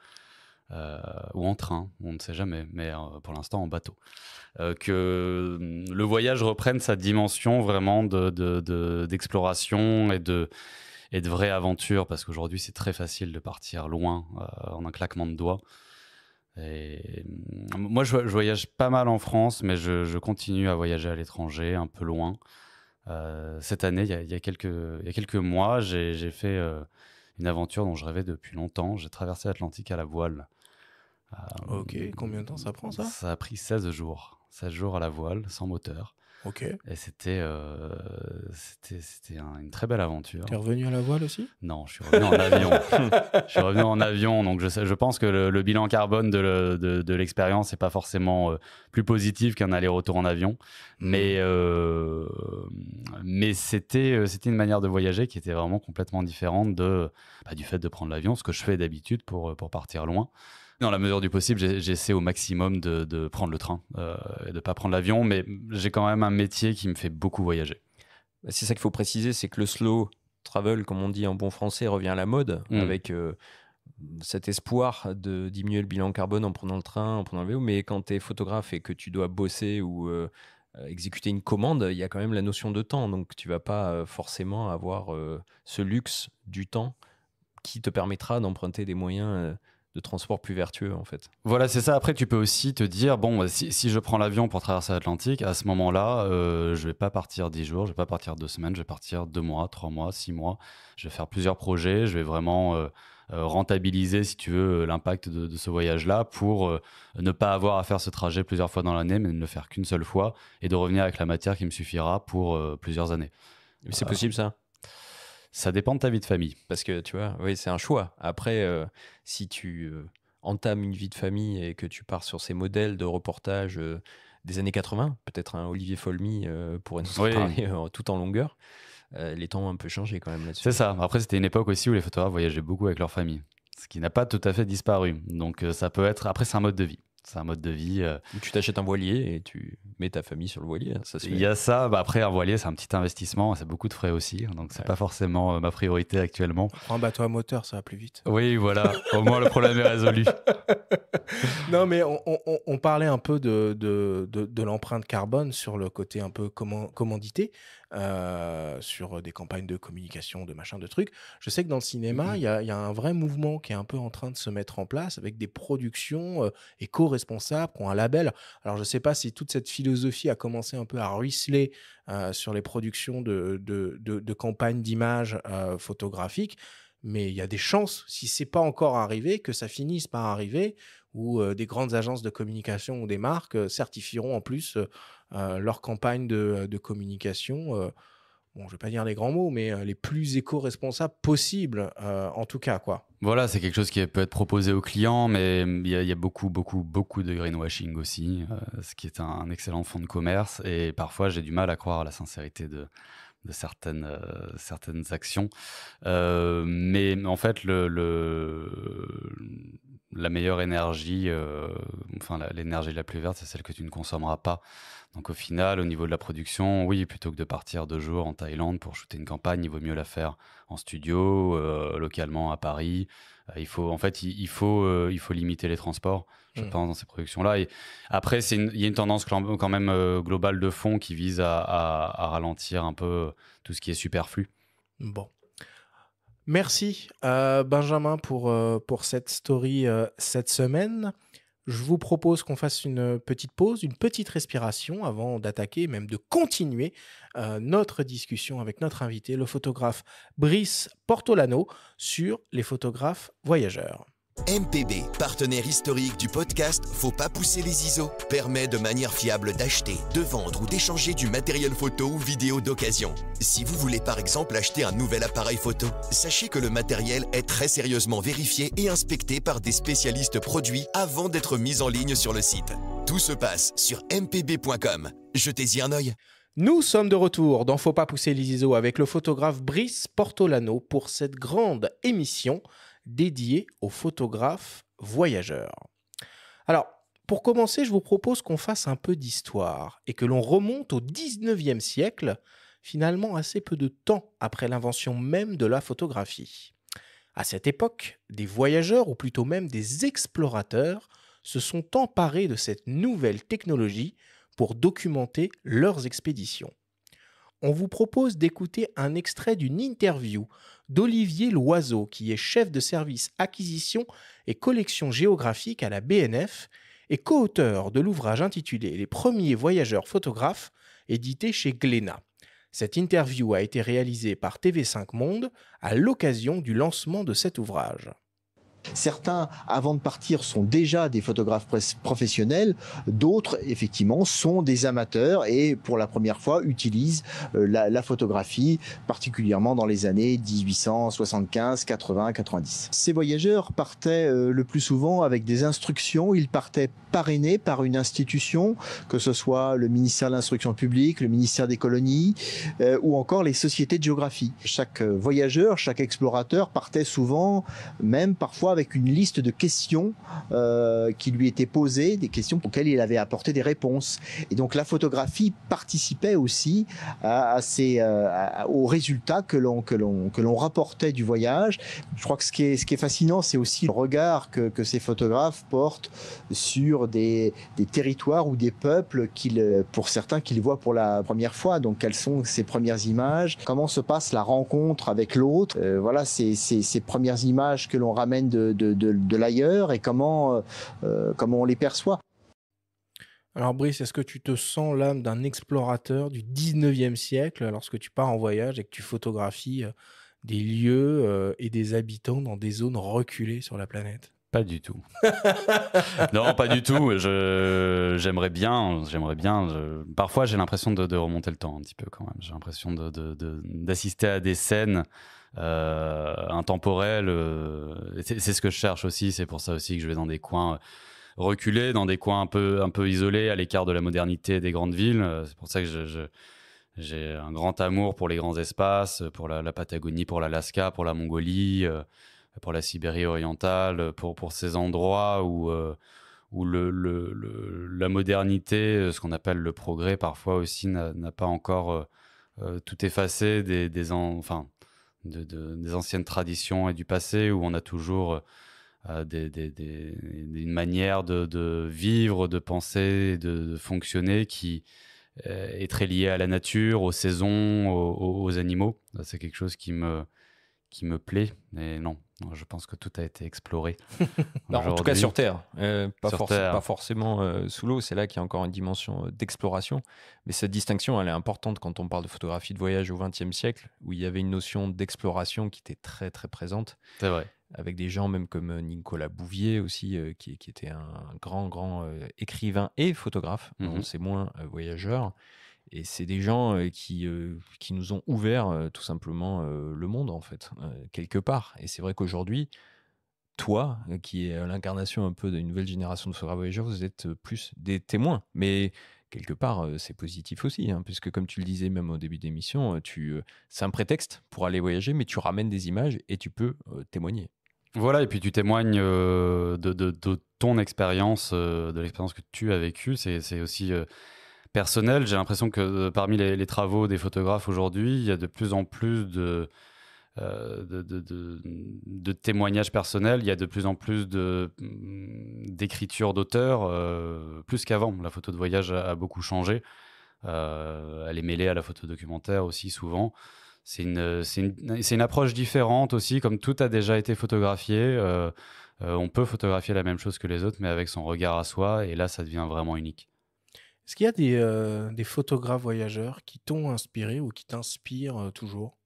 Euh, ou en train, on ne sait jamais, mais euh, pour l'instant en bateau. Euh, que mm, le voyage reprenne sa dimension vraiment d'exploration de, et de et de vraie aventure, parce qu'aujourd'hui c'est très facile de partir loin en un claquement de doigts. Et mm, moi, je, voyage pas mal en France, mais je, continue à voyager à l'étranger, un peu loin. cette année, il quelques, il y a quelques mois, j'ai fait une aventure dont je rêvais depuis longtemps. J'ai traversé l'Atlantique à la voile. Euh, ok, combien de temps ça prend ça Ça a pris 16 jours. 16 jours à la voile, sans moteur. Ok. Et c'était euh, c'était une très belle aventure. Tu es revenu à la voile aussi Non, je suis revenu en avion. je suis revenu en avion, donc je, je pense que le, bilan carbone de, l'expérience n'est pas forcément euh, plus positif qu'un aller-retour en avion. Mm. Mais, mais c'était une manière de voyager qui était vraiment complètement différente de, bah, du fait de prendre l'avion, ce que je fais d'habitude pour, pour partir loin. Dans la mesure du possible, j'essaie au maximum de, prendre le train euh, et de ne pas prendre l'avion, mais j'ai quand même un métier qui me fait beaucoup voyager. Bah, c'est ça qu'il faut préciser, c'est que le slow travel, comme on dit en bon français, revient à la mode mm. avec euh, cet espoir de diminuer le bilan carbone en prenant le train, en prenant le vélo. Mais quand tu es photographe et que tu dois bosser ou euh, exécuter une commande, il y a quand même la notion de temps. Donc tu vas pas forcément avoir ce luxe du temps qui te permettra d'emprunter des moyens de transport plus vertueux en fait. Voilà, c'est ça. Après, tu peux aussi te dire, bon, bah, si, je prends l'avion pour traverser l'Atlantique, à ce moment-là, je euh, je vais pas partir dix jours, je vais pas partir deux semaines, je vais partir deux mois, trois mois, six mois. Je vais faire plusieurs projets, je vais vraiment euh, euh, rentabiliser, si tu veux, l'impact de, ce voyage-là pour ne pas avoir à faire ce trajet plusieurs fois dans l'année, mais ne le faire qu'une seule fois et de revenir avec la matière qui me suffira pour plusieurs années. C'est possible ça ça dépend de ta vie de famille. Parce que tu vois, oui, c'est un choix. Après, euh, si tu euh, entames une vie de famille et que tu pars sur ces modèles de reportage euh, des années 80, peut-être un Olivier Folmy pourrait nous en parler tout en longueur. les temps ont un peu changé quand même là-dessus. C'est ça. Après, c'était une époque aussi où les photographes voyageaient beaucoup avec leur famille, ce qui n'a pas tout à fait disparu. Donc, ça peut être. Après, c'est un mode de vie. C'est un mode de vie. Euh, tu t'achètes un voilier et tu mets ta famille sur le voilier. Hein, ça Il y a ça. Bah après, un voilier, c'est un petit investissement. C'est beaucoup de frais aussi. Donc, c'est pas forcément euh, ma priorité actuellement. Prends un bateau à moteur, ça va plus vite. Oui, voilà. Au moins, le problème est résolu. non, mais on, parlait un peu de, de, de l'empreinte carbone sur le côté un peu commandité. Euh, sur euh, des campagnes de communication, de machin, de trucs. Je sais que dans le cinéma, mmh il y, a un vrai mouvement qui est un peu en train de se mettre en place avec des productions éco-responsables euh, qui ont un label. Alors, je ne sais pas si toute cette philosophie a commencé un peu à ruisseler sur les productions de, de, de, de campagnes d'images photographiques mais il y a des chances, si c'est pas encore arrivé, que ça finisse par arriver où des grandes agences de communication ou des marques certifieront en plus leur campagne de, communication. Bon, je vais pas dire les grands mots, mais les plus éco-responsables possibles, en tout cas, quoi. Voilà, c'est quelque chose qui peut être proposé aux clients, mais il y, a beaucoup, beaucoup, beaucoup de greenwashing aussi, ce qui est un, excellent fonds de commerce. Et parfois, j'ai du mal à croire à la sincérité de, certaines, certaines actions. mais en fait, le, le, la meilleure énergie, euh, enfin l'énergie la, plus verte, c'est celle que tu ne consommeras pas. Donc au final, au niveau de la production, oui, plutôt que de partir deux jours en Thaïlande pour shooter une campagne, il vaut mieux la faire en studio, euh, localement à Paris. Euh, il faut, en fait, il, faut, il faut limiter les transports, je mm. pense, dans ces productions-là. Et après, il y a une tendance quand même globale de fond qui vise à, à, ralentir un peu tout ce qui est superflu. Bon. Merci euh, Benjamin euh, pour, cette story euh, cette semaine. Je vous propose qu'on fasse une petite pause, une petite respiration avant d'attaquer, même de continuer notre discussion avec notre invité, le photographe Brice Portolano, sur les photographes voyageurs. MPB, partenaire historique du podcast Faut pas pousser les ISO, permet de manière fiable d'acheter, de vendre ou d'échanger du matériel photo ou vidéo d'occasion. Si vous voulez par exemple acheter un nouvel appareil photo, sachez que le matériel est très sérieusement vérifié et inspecté par des spécialistes produits avant d'être mis en ligne sur le site. Tout se passe sur mpb.com. Jetez-y un oeil. Nous sommes de retour dans Faut pas pousser les ISO avec le photographe Brice Portolano pour cette grande émission dédié aux photographes voyageurs. Alors, pour commencer, je vous propose qu'on fasse un peu d'histoire et que l'on remonte au 19e siècle, finalement assez peu de temps après l'invention même de la photographie. À cette époque, des voyageurs, ou plutôt même des explorateurs, se sont emparés de cette nouvelle technologie pour documenter leurs expéditions on vous propose d'écouter un extrait d'une interview d'Olivier Loiseau, qui est chef de service acquisition et collection géographique à la BNF et co-auteur de l'ouvrage intitulé Les premiers voyageurs photographes, édité chez Glénat. Cette interview a été réalisée par TV5 Monde à l'occasion du lancement de cet ouvrage. Certains, avant de partir, sont déjà des photographes professionnels. D'autres, effectivement, sont des amateurs et, pour la première fois, utilisent euh, la, photographie, particulièrement dans les années 1875, 80, 90. Ces voyageurs partaient euh, le plus souvent avec des instructions. Ils partaient parrainés par une institution, que ce soit le ministère de l'Instruction publique, le ministère des colonies euh, ou encore les sociétés de géographie. Chaque voyageur, chaque explorateur partait souvent, même parfois avec une liste de questions euh, qui lui étaient posées, des questions auxquelles il avait apporté des réponses. Et donc la photographie participait aussi à, ces, euh, aux résultats que l'on que l'on que l'on rapportait du voyage. Je crois que ce qui est ce qui est fascinant, c'est aussi le regard que, ces photographes portent sur des, des territoires ou des peuples qu'ils pour certains qu'ils voient pour la première fois. Donc quelles sont ces premières images Comment se passe la rencontre avec l'autre euh, Voilà c'est ces premières images que l'on ramène de, de, l'ailleurs et comment, euh, euh, comment on les perçoit. Alors Brice, est-ce que tu te sens l'âme d'un explorateur du 19e siècle lorsque tu pars en voyage et que tu photographies euh, des lieux et des habitants dans des zones reculées sur la planète pas du tout. non, pas du tout. j'aimerais bien, j'aimerais bien. parfois, j'ai l'impression de, remonter le temps un petit peu quand même. J'ai l'impression d'assister à des scènes euh, intemporel. Euh, c'est ce que je cherche aussi. C'est pour ça aussi que je vais dans des coins euh, reculés, dans des coins un peu, un peu isolés, à l'écart de la modernité des grandes villes. C'est pour ça que j'ai un grand amour pour les grands espaces, pour la, Patagonie, pour l'Alaska, pour la Mongolie, pour la Sibérie orientale, pour, pour ces endroits où, où le, la modernité, ce qu'on appelle le progrès parfois aussi, n'a pas encore tout effacé des, enfin, des anciennes traditions et du passé où on a toujours euh, euh, des, une manière de, vivre, de penser, de, fonctionner qui euh, est très liée à la nature, aux saisons, aux, animaux. C'est quelque chose qui me, qui me plaît. mais non, je pense que tout a été exploré. en tout cas sur euh, Terre, pas, forcément euh, sous l'eau, c'est là qu'il y a encore une dimension euh, d'exploration. Mais cette distinction, elle est importante quand on parle de photographie de voyage au XXe siècle, où il y avait une notion d'exploration qui était très très présente. C'est vrai. Avec des gens même comme Nicolas Bouvier aussi, qui, était un grand grand écrivain et photographe, c'est mm-hmm. moins voyageur. Et c'est des gens qui, qui nous ont ouvert tout simplement le monde, en fait, quelque part. Et c'est vrai qu'aujourd'hui, toi, qui est l'incarnation un peu d'une nouvelle génération de voyageurs, vous êtes plus des témoins. Mais quelque part, c'est positif aussi, hein, puisque comme tu le disais même au début d'émission, tu, c'est un prétexte pour aller voyager, mais tu ramènes des images et tu peux témoigner. Voilà, et puis tu témoignes de, de, ton expérience, de l'expérience que tu as vécue. C'est, aussi personnel, j'ai l'impression que euh, parmi les, travaux des photographes aujourd'hui, il y a de plus en plus de, euh, témoignages personnels, il y a de plus en plus mm, d'écritures d'auteurs, euh, plus qu'avant. La photo de voyage a, beaucoup changé. elle est mêlée à la photo documentaire aussi souvent. C'est une, une, approche différente aussi, comme tout a déjà été photographié. on peut photographier la même chose que les autres, mais avec son regard à soi, et là, ça devient vraiment unique. Est-ce qu'il y a euh, des, photographes voyageurs qui t'ont inspiré ou qui t'inspirent euh, toujours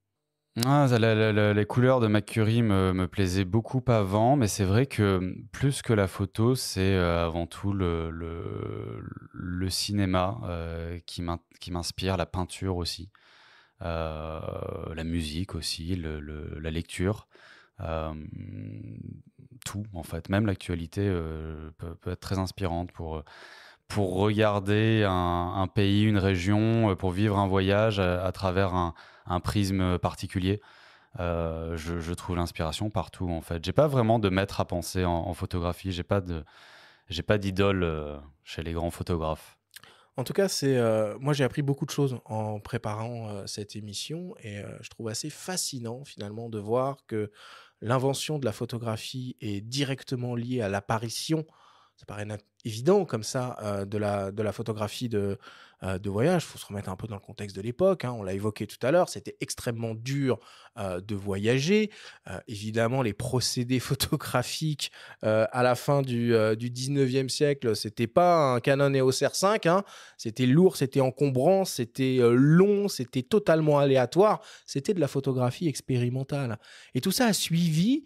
ah, les couleurs de McCurry me, plaisaient beaucoup avant, mais c'est vrai que mmh, plus que la photo, c'est euh, avant tout le, cinéma qui m'inspire, la peinture aussi, la musique aussi, la lecture. tout en fait, même l'actualité peut être très inspirante pour, pour regarder un, pays, une région, euh, pour vivre un voyage euh, à, travers un, prisme particulier. Euh, je, trouve l'inspiration partout en fait. J'ai pas vraiment de maître à penser en, photographie. J'ai pas de, j'ai pas d'idole chez les grands photographes. En tout cas, c'est moi j'ai appris beaucoup de choses en préparant cette émission et je trouve assez fascinant finalement de voir que l'invention de la photographie est directement liée à l'apparition ça paraît évident comme ça, euh, de, la, de la photographie de, euh, de voyage. Il faut se remettre un peu dans le contexte de l'époque. Hein. on l'a évoqué tout à l'heure, c'était extrêmement dur euh, de voyager. Euh, évidemment, les procédés photographiques à la fin du, 19e siècle, c'était pas un Canon EOS R5. Hein. c'était lourd, c'était encombrant, c'était long, c'était totalement aléatoire. C'était de la photographie expérimentale. Et tout ça a suivi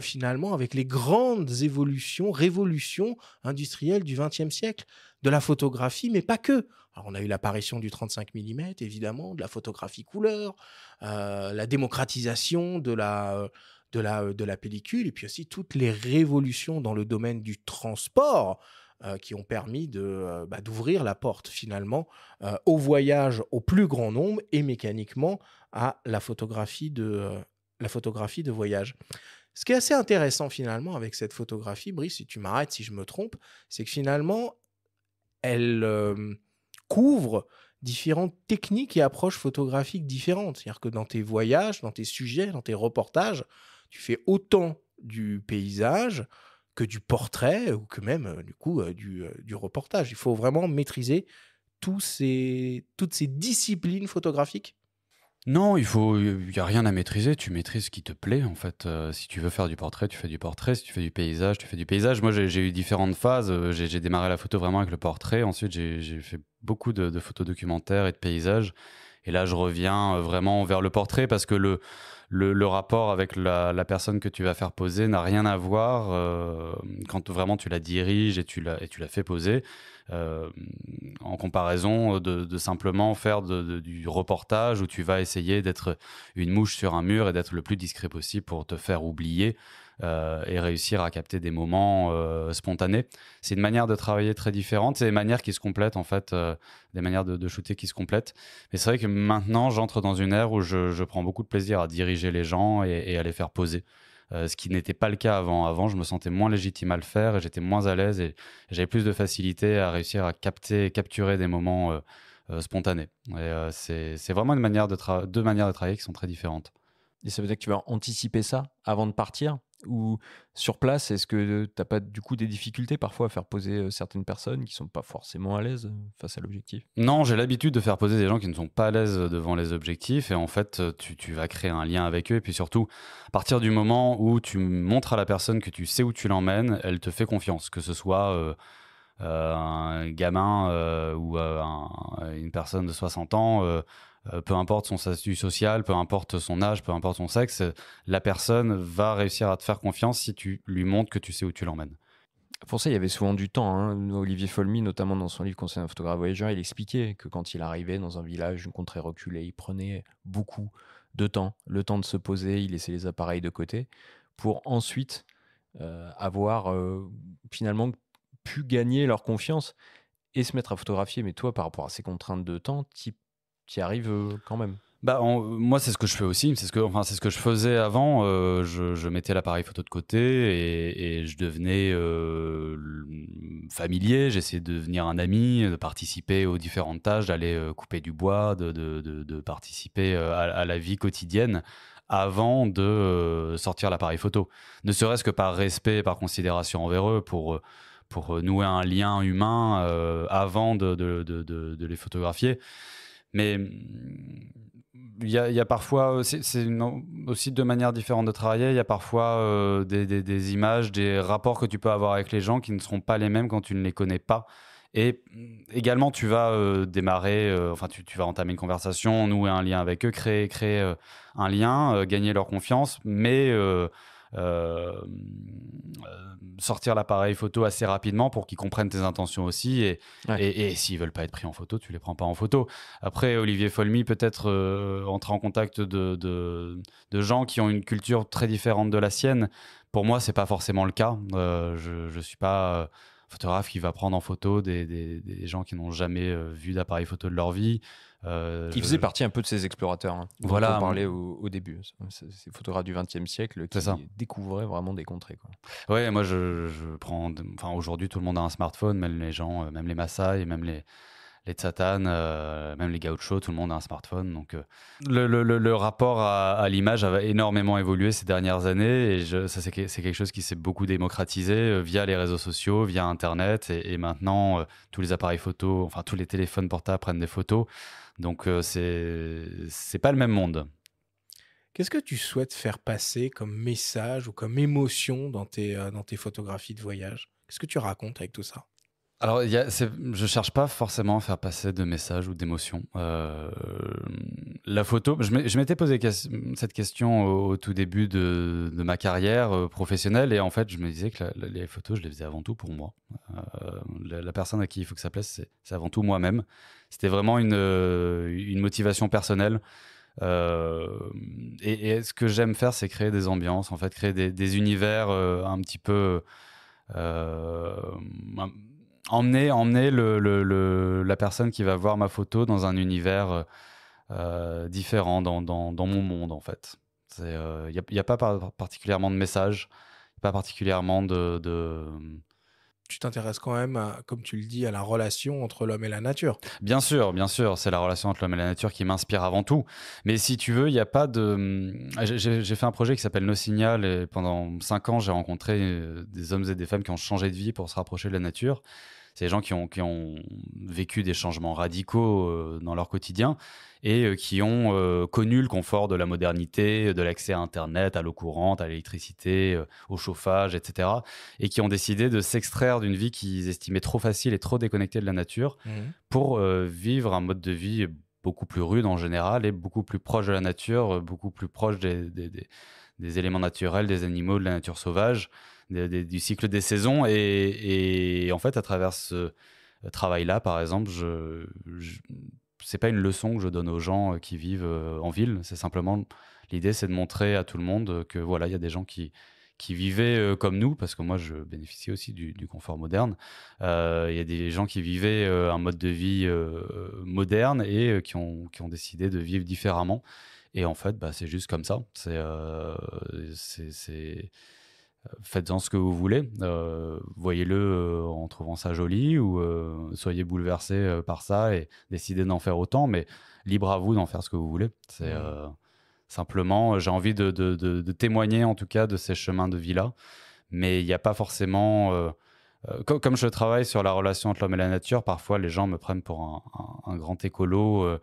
finalement avec les grandes évolutions, révolutions industrielles du 20e siècle de la photographie, mais pas que. Alors, on a eu l'apparition du 35 mm, évidemment, de la photographie couleur, euh, la démocratisation de la, de, la, de la pellicule, et puis aussi toutes les révolutions dans le domaine du transport euh, qui ont permis de, euh, bah, d'ouvrir la porte finalement au voyage au plus grand nombre et mécaniquement à la photographie de, la photographie de voyage. Ce qui est assez intéressant finalement avec cette photographie, Brice, si tu m'arrêtes si je me trompe, c'est que finalement, elle euh, couvre différentes techniques et approches photographiques différentes. C'est-à-dire que dans tes voyages, dans tes sujets, dans tes reportages, tu fais autant du paysage que du portrait ou que même euh, du coup euh, du, reportage. Il faut vraiment maîtriser toutes ces disciplines photographiques non, il faut, y a rien à maîtriser. Tu maîtrises ce qui te plaît en fait. Euh, si tu veux faire du portrait, tu fais du portrait. Si tu fais du paysage, tu fais du paysage. Moi, j'ai eu différentes phases. Euh, j'ai démarré la photo vraiment avec le portrait. Ensuite, j'ai fait beaucoup de photos documentaires et de paysages. Et là, je reviens euh, vraiment vers le portrait parce que le le, rapport avec la, personne que tu vas faire poser n'a rien à voir euh, quand vraiment tu la diriges et tu la, et tu fais poser, euh, en comparaison de, simplement faire du reportage où tu vas essayer d'être une mouche sur un mur et d'être le plus discret possible pour te faire oublier euh, et réussir à capter des moments euh, spontanés. C'est une manière de travailler très différente, c'est des manières qui se complètent en fait, euh, des manières de, shooter qui se complètent. Mais c'est vrai que maintenant j'entre dans une ère où je, prends beaucoup de plaisir à diriger les gens et, à les faire poser. ce qui n'était pas le cas avant. Avant, je me sentais moins légitime à le faire et j'étais moins à l'aise et j'avais plus de facilité à réussir à capter, capturer des moments spontanés. Et c'est vraiment une manière de deux manières de travailler qui sont très différentes. Et ça veut dire que tu vas anticiper ça avant de partir ou sur place, est-ce que tu n'as pas du coup des difficultés parfois à faire poser euh, certaines personnes qui ne sont pas forcément à l'aise euh, face à l'objectif Non, j'ai l'habitude de faire poser des gens qui ne sont pas à l'aise euh, devant les objectifs et en fait tu, tu, vas créer un lien avec eux et puis surtout à partir du moment où tu montres à la personne que tu sais où tu l'emmènes, elle te fait confiance, que ce soit un gamin ou une personne de 60 ans euh, peu importe son statut social, peu importe son âge, peu importe son sexe, euh, la personne va réussir à te faire confiance si tu lui montres que tu sais où tu l'emmènes. Pour ça, il y avait souvent du temps. Hein. Olivier Folmy, notamment dans son livre Conseil d'un photographe voyageur, il expliquait que quand il arrivait dans un village, une contrée reculée, il prenait beaucoup de temps, le temps de se poser, il laissait les appareils de côté, pour ensuite euh, avoir finalement pu gagner leur confiance et se mettre à photographier. Mais toi, par rapport à ces contraintes de temps, tu qui arrive euh, quand même. Bah, moi, c'est ce que je fais aussi. C'est ce que, enfin, c'est ce que je faisais avant. Euh, je, mettais l'appareil photo de côté et, je devenais euh, familier. J'essayais de devenir un ami, de participer aux différentes tâches, d'aller couper du bois, de, de, participer à, la vie quotidienne avant de sortir l'appareil photo. Ne serait-ce que par respect, par considération envers eux, pour pour nouer un lien humain avant de, de les photographier. Mais mm, il y, a, parfois, c'est aussi deux manières différentes de travailler. Il y a parfois euh, des, images, des rapports que tu peux avoir avec les gens qui ne seront pas les mêmes quand tu ne les connais pas. Et mm, également, tu vas euh, démarrer, euh, enfin, tu, vas entamer une conversation, nouer un lien avec eux, créer, créer un lien, gagner leur confiance, mais euh, euh, sortir l'appareil photo assez rapidement pour qu'ils comprennent tes intentions aussi. Et, s'ils et, s'ils veulent pas être pris en photo, tu les prends pas en photo. Après, Olivier Folmy peut-être euh, entrer en contact de, gens qui ont une culture très différente de la sienne. Pour moi, c'est pas forcément le cas. je, ne suis pas photographe qui va prendre en photo des, des gens qui n'ont jamais vu d'appareil photo de leur vie. Euh, il faisait partie un peu de ces explorateurs. Hein, voilà. On parlait au, début. Ces photographes du XXe siècle qui découvraient vraiment des contrées. Quoi. Ouais, moi je, prends. Enfin, aujourd'hui, tout le monde a un smartphone, même les gens, euh, même les Maasai, même les les Tsatan, euh, même les gauchos, tout le monde a un smartphone. Donc le, le, rapport à, l'image a énormément évolué ces dernières années et ça c'est, quelque chose qui s'est beaucoup démocratisé via les réseaux sociaux, via Internet et, et maintenant tous les appareils photo, enfin tous les téléphones portables prennent des photos. Donc euh, c'est c'est pas le même monde. Qu'est-ce que tu souhaites faire passer comme message ou comme émotion dans tes, euh, dans tes photographies de voyage Qu'est-ce que tu racontes avec tout ça alors, y je cherche pas forcément à faire passer de messages ou d'émotions. Euh, la photo, je m'étais posé cette question au, tout début de, ma carrière euh, professionnelle et en fait, je me disais que les photos, je les faisais avant tout pour moi. Euh, la, personne à qui il faut que ça plaise, c'est avant tout moi-même. C'était vraiment une, motivation personnelle. Et, ce que j'aime faire, c'est créer des ambiances, en fait, créer des, univers un petit peu emmener, emmener le, le, la personne qui va voir ma photo dans un univers euh, euh, différent, dans, dans, mon monde en fait. Il n'y euh, a, pas particulièrement de message, pas particulièrement de... Tu t'intéresses quand même, comme tu le dis, à la relation entre l'homme et la nature. Bien sûr, bien sûr, c'est la relation entre l'homme et la nature qui m'inspire avant tout. Mais si tu veux, il n'y a pas de... J'ai fait un projet qui s'appelle Nos Signal et pendant cinq ans, j'ai rencontré des hommes et des femmes qui ont changé de vie pour se rapprocher de la nature. C'est des gens qui ont, vécu des changements radicaux euh, dans leur quotidien et euh, qui ont euh, connu le confort de la modernité, de l'accès à Internet, à l'eau courante, à l'électricité, au chauffage, etc. Et qui ont décidé de s'extraire d'une vie qu'ils estimaient trop facile et trop déconnectée de la nature mmh. pour vivre un mode de vie beaucoup plus rude en général et beaucoup plus proche de la nature, beaucoup plus proche des éléments naturels, des animaux, de la nature sauvage du cycle des saisons. Et, en fait, à travers ce euh, travail-là, par exemple, je, c'est pas une leçon que je donne aux gens euh, qui vivent euh, en ville. C'est simplement l'idée, c'est de montrer à tout le monde que voilà, il y a des gens qui qui vivaient comme nous, parce que moi je bénéficie aussi du, confort moderne. Il y a des gens qui vivaient un mode de vie moderne et qui, ont, qui ont décidé de vivre différemment. Et en fait, bah, c'est juste comme ça. C'est c'est faites-en ce que vous voulez. Euh, voyez-le euh, en trouvant ça joli ou euh, soyez bouleversé par ça et décidez d'en faire autant, mais libre à vous d'en faire ce que vous voulez. C'est simplement, j'ai envie de, témoigner en tout cas de ces chemins de vie-là, mais il n'y a pas forcément. comme je travaille sur la relation entre l'homme et la nature, parfois les gens me prennent pour un, grand écolo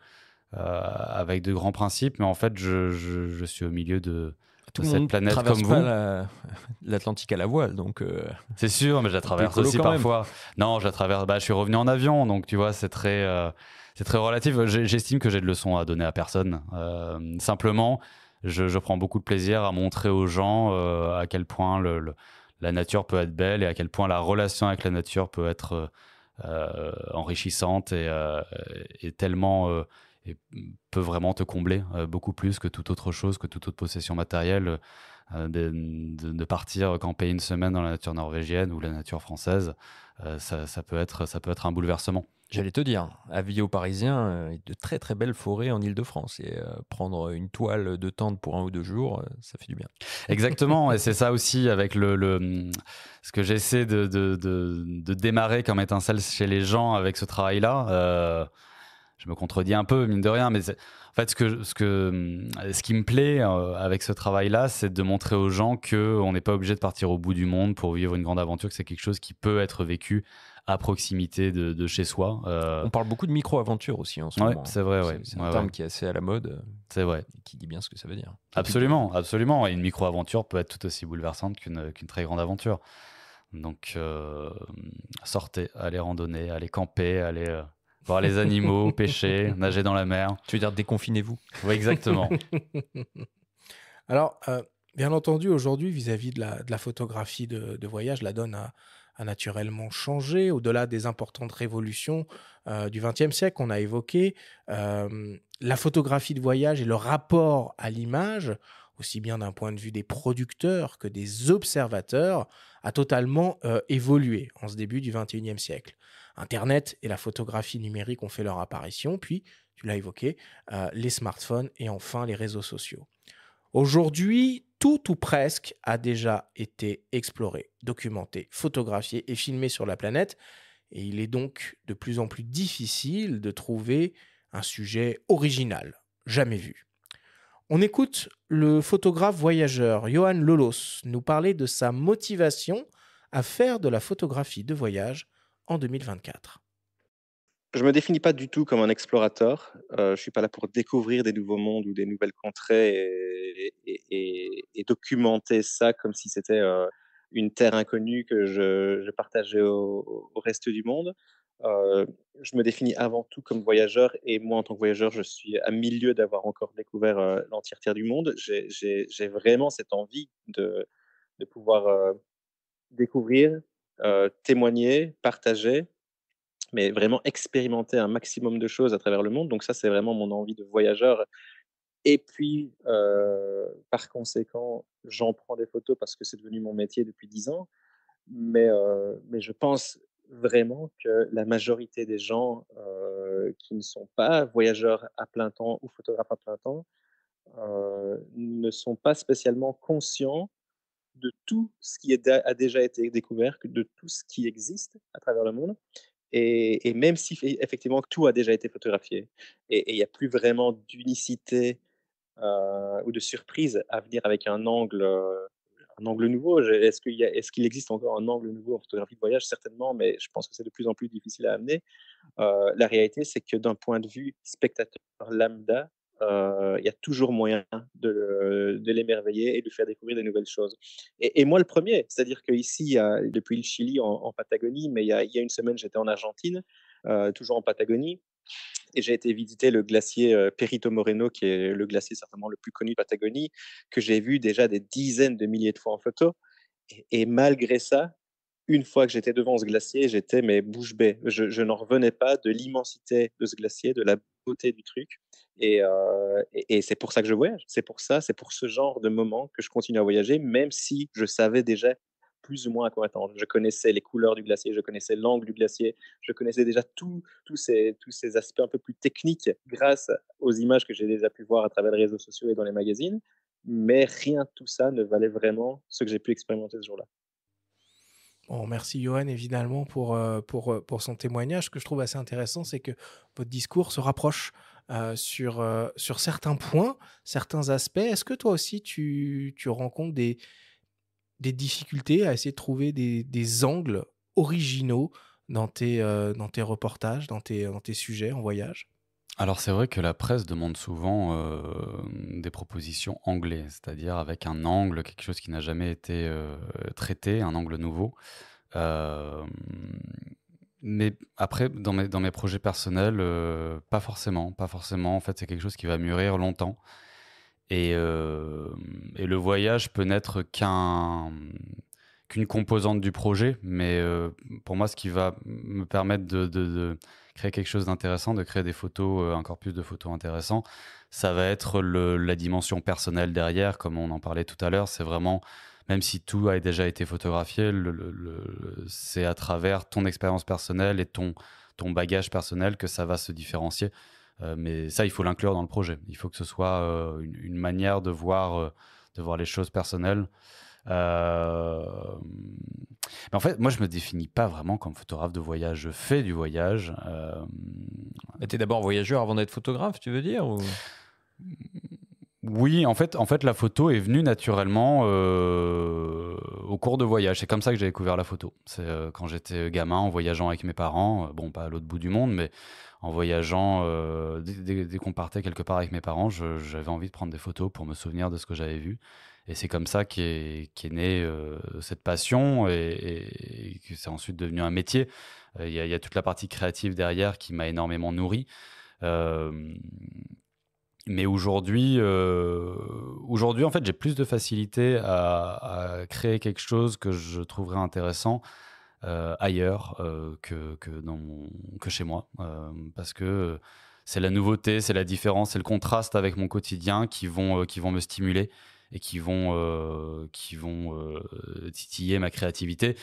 avec de grands principes, mais en fait, je suis au milieu de, tout cette planète comme pas l'Atlantique à la voile, donc. Euh, c'est sûr, mais je la traverse aussi parfois. Non, je la Bah, je suis revenu en avion, donc tu vois, c'est très, euh, c'est très relatif. J'estime que j'ai de leçons à donner à personne. Euh, simplement, je, prends beaucoup de plaisir à montrer aux gens à quel point la nature peut être belle et à quel point la relation avec la nature peut être enrichissante et, et tellement peut vraiment te combler euh, beaucoup plus que toute autre chose, que toute autre possession matérielle. Euh, de, de, partir camper une semaine dans la nature norvégienne ou la nature française, euh, ça, peut être, ça peut être un bouleversement. J'allais te dire, il aux a de très très belles forêts en Ile-de-France. Et prendre une toile de tente pour un ou deux jours, ça fait du bien. Exactement, et c'est ça aussi avec le, ce que j'essaie de, de, démarrer comme étincelle chez les gens avec ce travail-là je me contredis un peu, mine de rien, mais en fait, ce, que, ce, que, euh, ce qui me plaît euh, avec ce travail-là, c'est de montrer aux gens qu'on n'est pas obligé de partir au bout du monde pour vivre une grande aventure, que c'est quelque chose qui peut être vécu à proximité de, chez soi. Euh. On parle beaucoup de micro-aventure aussi en ce moment. C'est vrai, C'est un terme qui est assez à la mode. C'est vrai. qui dit bien ce que ça veut dire. Absolument, absolument. une micro-aventure peut être tout aussi bouleversante qu'une très grande aventure. Donc, sortez, allez randonner, allez camper, allez voir les animaux, pêcher, nager dans la mer. Tu veux dire déconfinez-vous Oui, exactement. Alors, euh, bien entendu, aujourd'hui, vis-à-vis de la, photographie de, voyage, la donne a, naturellement changé. Au-delà des importantes révolutions euh, du XXe siècle on a évoqué euh, la photographie de voyage et le rapport à l'image, aussi bien d'un point de vue des producteurs que des observateurs, a totalement évolué en ce début du XXIe siècle. Internet et la photographie numérique ont fait leur apparition, puis, tu l'as évoqué, euh, les smartphones et enfin les réseaux sociaux. Aujourd'hui, tout ou presque a déjà été exploré, documenté, photographié et filmé sur la planète, et il est donc de plus en plus difficile de trouver un sujet original, jamais vu. On écoute le photographe voyageur Johan Lolos nous parler de sa motivation à faire de la photographie de voyage en 2024 je me définis pas du tout comme un explorateur. Euh, je euh, suis pas là pour découvrir des nouveaux mondes ou des nouvelles contrées et, documenter ça comme si c'était euh, une terre inconnue que je, partageais au, reste du monde. Euh, je me définis avant tout comme voyageur et moi, en tant que voyageur, je suis à milieu d'avoir encore découvert l'entière terre du monde. J'ai vraiment cette envie de pouvoir découvrir, euh, témoigner, partager, mais vraiment expérimenter un maximum de choses à travers le monde. Donc ça, c'est vraiment mon envie de voyageur. Et puis, euh, par conséquent, j'en prends des photos parce que c'est devenu mon métier depuis dix ans. Mais, euh, mais je pense vraiment que la majorité des gens qui ne sont pas voyageurs à plein temps ou photographes à plein temps ne sont pas spécialement conscients de tout ce qui a déjà été découvert, de tout ce qui existe à travers le monde. Et, même si effectivement tout a déjà été photographié et il n'y a plus vraiment d'unicité euh, ou de surprise à venir avec un angle, euh, un angle nouveau. Est-ce qu'il existe encore un angle nouveau en photographie de voyage Certainement, mais je pense que c'est de plus en plus difficile à amener. Euh, la réalité, c'est que d'un point de vue spectateur lambda, euh, il y a toujours moyen euh, de, l'émerveiller et de faire découvrir des nouvelles choses. Et, moi, le premier, c'est-à-dire qu'ici, depuis le Chili en, Patagonie, mais il y, a, une semaine, j'étais en Argentine, euh, toujours en Patagonie, et j'ai été visiter le glacier Perito Moreno, qui est le glacier certainement le plus connu de Patagonie, que j'ai vu déjà des dizaines de milliers de fois en photo. Et, malgré ça, une fois que j'étais devant ce glacier, j'étais mais bouche bée. je n'en revenais pas de l'immensité de ce glacier, de la beauté du truc. Euh, et, c'est pour ça que je voyage. C'est pour ça, c'est pour ce genre de moment que je continue à voyager, même si je savais déjà plus ou moins à quoi attendre. Je connaissais les couleurs du glacier, je connaissais l'angle du glacier, je connaissais déjà tous ces, ces aspects un peu plus techniques grâce aux images que j'ai déjà pu voir à travers les réseaux sociaux et dans les magazines. Mais rien de tout ça ne valait vraiment ce que j'ai pu expérimenter ce jour-là. Bon, merci Johan évidemment pour, euh, pour, euh, pour son témoignage. Ce que je trouve assez intéressant, c'est que votre discours se rapproche euh, sur, euh, sur certains points, certains aspects. Est-ce que toi aussi, tu, rencontres des, difficultés à essayer de trouver des, angles originaux dans tes, euh, dans tes reportages, dans tes, tes sujets en voyage alors c'est vrai que la presse demande souvent des propositions anglais, c'est-à-dire avec un angle, quelque chose qui n'a jamais été traité, un angle nouveau. Euh, mais après, dans mes, dans mes projets personnels, euh, pas forcément. Pas forcément. En fait, c'est quelque chose qui va mûrir longtemps. Et, euh, et le voyage peut n'être qu'un qu'une composante du projet, mais euh, pour moi, ce qui va me permettre de, de, créer quelque chose d'intéressant, de créer des photos, encore plus de photos intéressantes, ça va être le, la dimension personnelle derrière, comme on en parlait tout à l'heure. C'est vraiment même si tout a déjà été photographié, c'est à travers ton expérience personnelle et ton, bagage personnel que ça va se différencier. Euh, mais ça, il faut l'inclure dans le projet. Il faut que ce soit euh, une, manière euh, de voir, les choses personnelles. en fait, moi, je me définis pas vraiment comme photographe de voyage. Je fais du voyage. Tu es d'abord voyageur avant d'être photographe, tu veux dire oui, en fait, en fait, la photo est venue naturellement euh, au cours de voyage. C'est comme ça que j'ai découvert la photo. C'est euh, quand j'étais gamin, en voyageant avec mes parents, euh, bon, pas à l'autre bout du monde, mais en voyageant, dès, qu'on partait quelque part avec mes parents, j'avais envie de prendre des photos pour me souvenir de ce que j'avais vu. Et c'est comme ça qu'est est née cette passion et, que c'est ensuite devenu un métier. Il y, a toute la partie créative derrière qui m'a énormément nourri mais aujourd'hui, euh, aujourd'hui, en fait, j'ai plus de facilité à, créer quelque chose que je trouverais intéressant euh, ailleurs euh, que, dans que chez moi. parce que c'est la nouveauté, c'est la différence, c'est le contraste avec mon quotidien qui vont, qui vont me stimuler et qui vont, qui vont titiller ma créativité.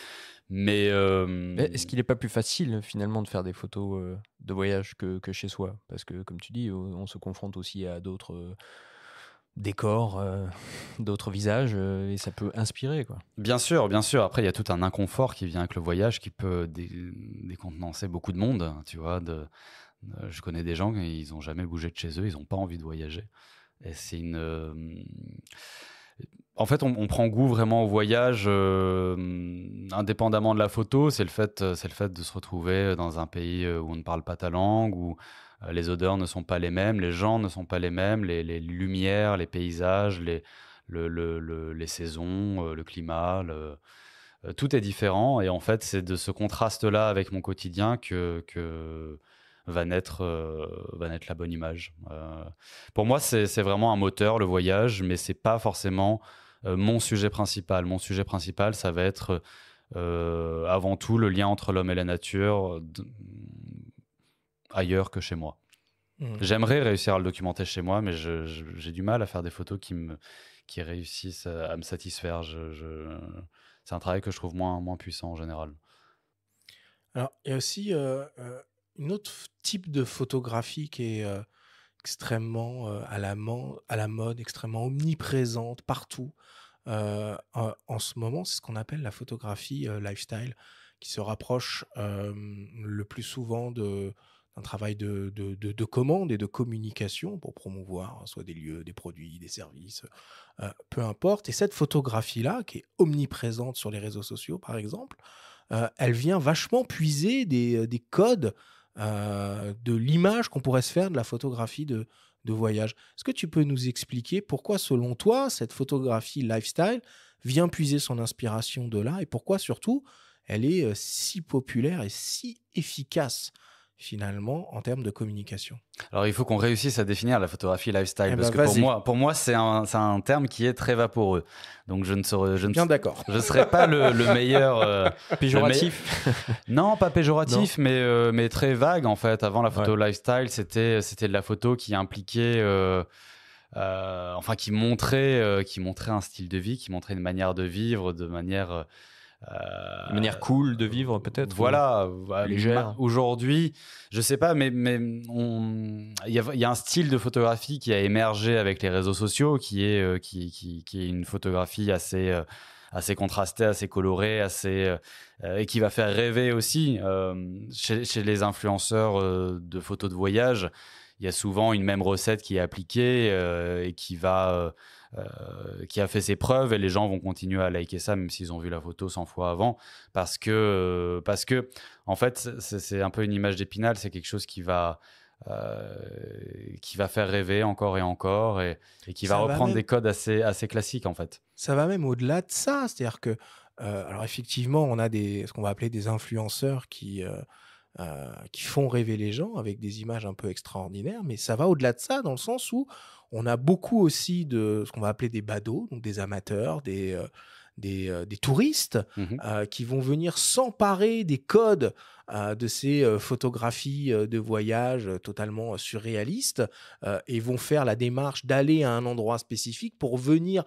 Euh, Mais, est-ce qu'il n'est pas plus facile finalement de faire des photos euh, de voyage que, chez soi Parce que comme tu dis, on se confronte aussi à d'autres euh, décors, d'autres visages, et ça peut inspirer. Quoi. Bien sûr, bien sûr. Après, il y a tout un inconfort qui vient avec le voyage qui peut décontenancer beaucoup de monde. Hein, tu vois, de, je connais des gens, ils n'ont jamais bougé de chez eux, ils n'ont pas envie de voyager. Et c'est une en fait, on, prend goût vraiment au voyage, euh, indépendamment de la photo. C'est le fait, euh, c'est le fait de se retrouver euh, dans un pays où on ne parle pas ta langue, où les odeurs ne sont pas les mêmes, les gens ne sont pas les mêmes, les, lumières, les paysages, les, les saisons, le climat, tout est différent. Et en fait, c'est de ce contraste-là avec mon quotidien que, que va naître, va naître la bonne image. pour moi, c'est vraiment un moteur, le voyage, mais c'est pas forcément euh, mon sujet principal. Mon sujet principal, ça va être euh, avant tout le lien entre l'homme et la nature euh, ailleurs que chez moi. Mmh. J'aimerais réussir à le documenter chez moi, mais j'ai du mal à faire des photos qui, me, qui réussissent à, me satisfaire. Je, C'est un travail que je trouve moins, moins puissant en général. Alors, il y a aussi euh, une autre type de photographie qui est extrêmement euh, à, la à la mode, extrêmement omniprésente partout euh, en, ce moment. C'est ce qu'on appelle la photographie euh, lifestyle, qui se rapproche le plus souvent d'un travail de, commande et de communication pour promouvoir hein, soit des lieux, des produits, des services, peu importe. Et cette photographie-là, qui est omniprésente sur les réseaux sociaux, par exemple, elle vient vachement puiser des, des codes euh, de l'image qu'on pourrait se faire de la photographie de, de voyage. Est-ce que tu peux nous expliquer pourquoi, selon toi, cette photographie lifestyle vient puiser son inspiration de là et pourquoi, surtout, elle est euh, si populaire et si efficace finalement en termes de communication Alors il faut qu'on réussisse à définir la photographie lifestyle eh parce ben, que pour moi, pour moi c'est un, un, terme qui est très vaporeux. Donc je ne serais, je ne pas le, meilleur euh, péjoratif. non, pas péjoratif, mais euh, mais très vague en fait. Avant la photo lifestyle, c'était c'était de la photo qui impliquait euh, enfin qui montrait qui montrait un style de vie, qui montrait une manière de vivre de manière euh, une manière cool de vivre peut-être voilà légère aujourd'hui je sais pas mais mais il y a, un style de photographie qui a émergé avec les réseaux sociaux qui est euh, qui, est une photographie assez euh, assez contrastée assez colorée assez et qui va faire rêver aussi chez, les influenceurs de photos de voyage il y a souvent une même recette qui est appliquée et qui va euh, qui a fait ses preuves et les gens vont continuer à liker ça même s'ils ont vu la photo 100 fois avant parce que euh, parce que en fait c'est un peu une image d'épinal c'est quelque chose qui va euh, qui va faire rêver encore et encore et, qui va reprendre des codes assez assez classiques en fait ça va même au-delà de ça c'est-à-dire que alors effectivement on a des ce qu'on va appeler des influenceurs qui qui font rêver les gens avec des images un peu extraordinaires, mais ça va au-delà de ça, dans le sens où on a beaucoup aussi de ce qu'on va appeler des badauds, donc des amateurs, des, euh, euh, touristes mmh euh, qui vont venir s'emparer des codes de ces photographies de voyage totalement surréalistes et vont faire la démarche d'aller à un endroit spécifique pour venir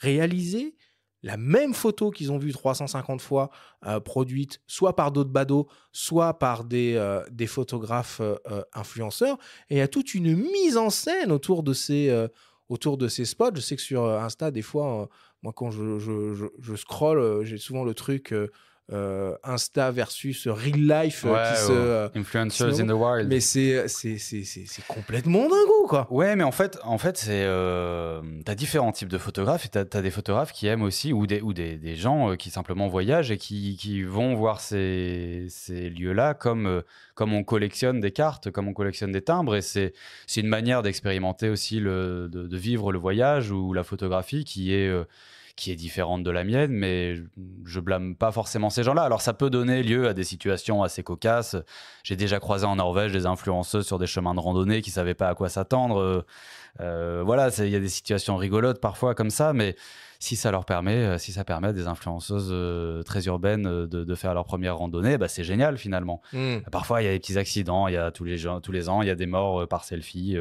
réaliser la même photo qu'ils ont vue 350 fois euh, produite soit par d'autres badauds, soit par des, euh, des photographes euh, influenceurs. Et il y a toute une mise en scène autour de ces, autour de ces spots. Je sais que sur Insta, des fois, moi, quand je, je, je, je scroll, j'ai souvent le truc euh, Insta versus real life euh, oh, euh, influencers in the wild. Mais c'est c'est complètement goût quoi. Ouais, mais en fait en fait c'est t'as différents types de photographes et t'as as des photographes qui aiment aussi ou des ou des, gens qui simplement voyagent et qui, qui vont voir ces, ces lieux là comme comme on collectionne des cartes, comme on collectionne des timbres et c'est c'est une manière d'expérimenter aussi le de, vivre le voyage ou la photographie qui est qui est différente de la mienne, mais je blâme pas forcément ces gens-là. Alors ça peut donner lieu à des situations assez cocasses. J'ai déjà croisé en Norvège des influenceuses sur des chemins de randonnée qui savaient pas à quoi s'attendre. Euh, euh, voilà, il y a des situations rigolotes parfois comme ça, mais si ça leur permet, euh, si ça permet à des influenceuses très urbaines de, faire leur première randonnée, bah, c'est génial finalement. Hmm. Parfois il y a des petits accidents, il y a tous les, tous les ans il y a des morts par selfie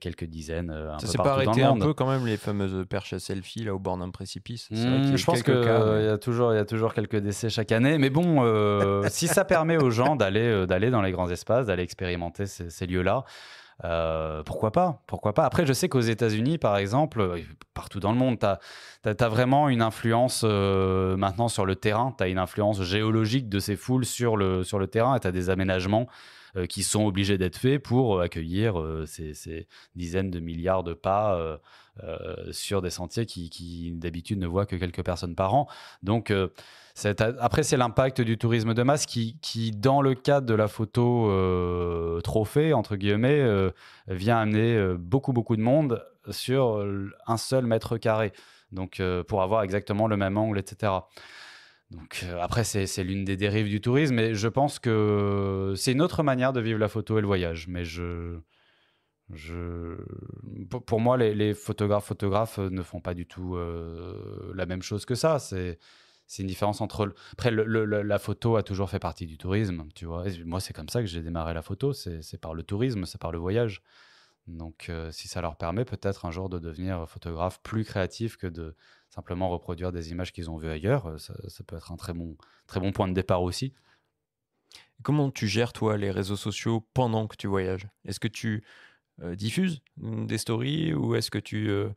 quelques dizaines. Euh, un ça s'est pas arrêté un peu quand même les fameuses perches à selfie là au bord d'un précipice. Hmm, je pense qu'il euh, y a toujours il y a toujours quelques décès chaque année, mais bon, euh, si ça permet aux gens d'aller d'aller dans les grands espaces, d'aller expérimenter ces, lieux-là. pourquoi pas Pourquoi pas Après, je sais qu'aux États-Unis, par exemple, partout dans le monde, tu as, vraiment une influence maintenant sur le terrain. Tu as une influence géologique de ces foules sur le, sur le terrain et tu as des aménagements euh, qui sont obligés d'être faits pour euh, accueillir euh, ces, dizaines de milliards de pas sur des sentiers qui, d'habitude ne voient que quelques personnes par an. Donc après, c'est l'impact du tourisme de masse qui, dans le cadre de la photo trophée, entre guillemets, vient amener beaucoup, beaucoup de monde sur un seul mètre carré. Donc, pour avoir exactement le même angle, etc. Donc euh, après, c'est l'une des dérives du tourisme, mais je pense que c'est une autre manière de vivre la photo et le voyage. Mais je, je, pour moi, les, photographes photographes euh, ne font pas du tout euh, la même chose que ça. C'est c'est une différence entre. Après, la photo a toujours fait partie du tourisme, tu vois. moi, c'est comme ça que j'ai démarré la photo. C'est par le tourisme, c'est par le voyage. Donc, si ça leur permet peut-être un jour de devenir photographe plus créatif que de simplement reproduire des images qu'ils ont vues ailleurs. Euh, ça, peut être un très bon, très bon point de départ aussi. Comment tu gères, toi, les réseaux sociaux pendant que tu voyages Est-ce que tu euh, diffuses mm, des stories ou est-ce que tu euh,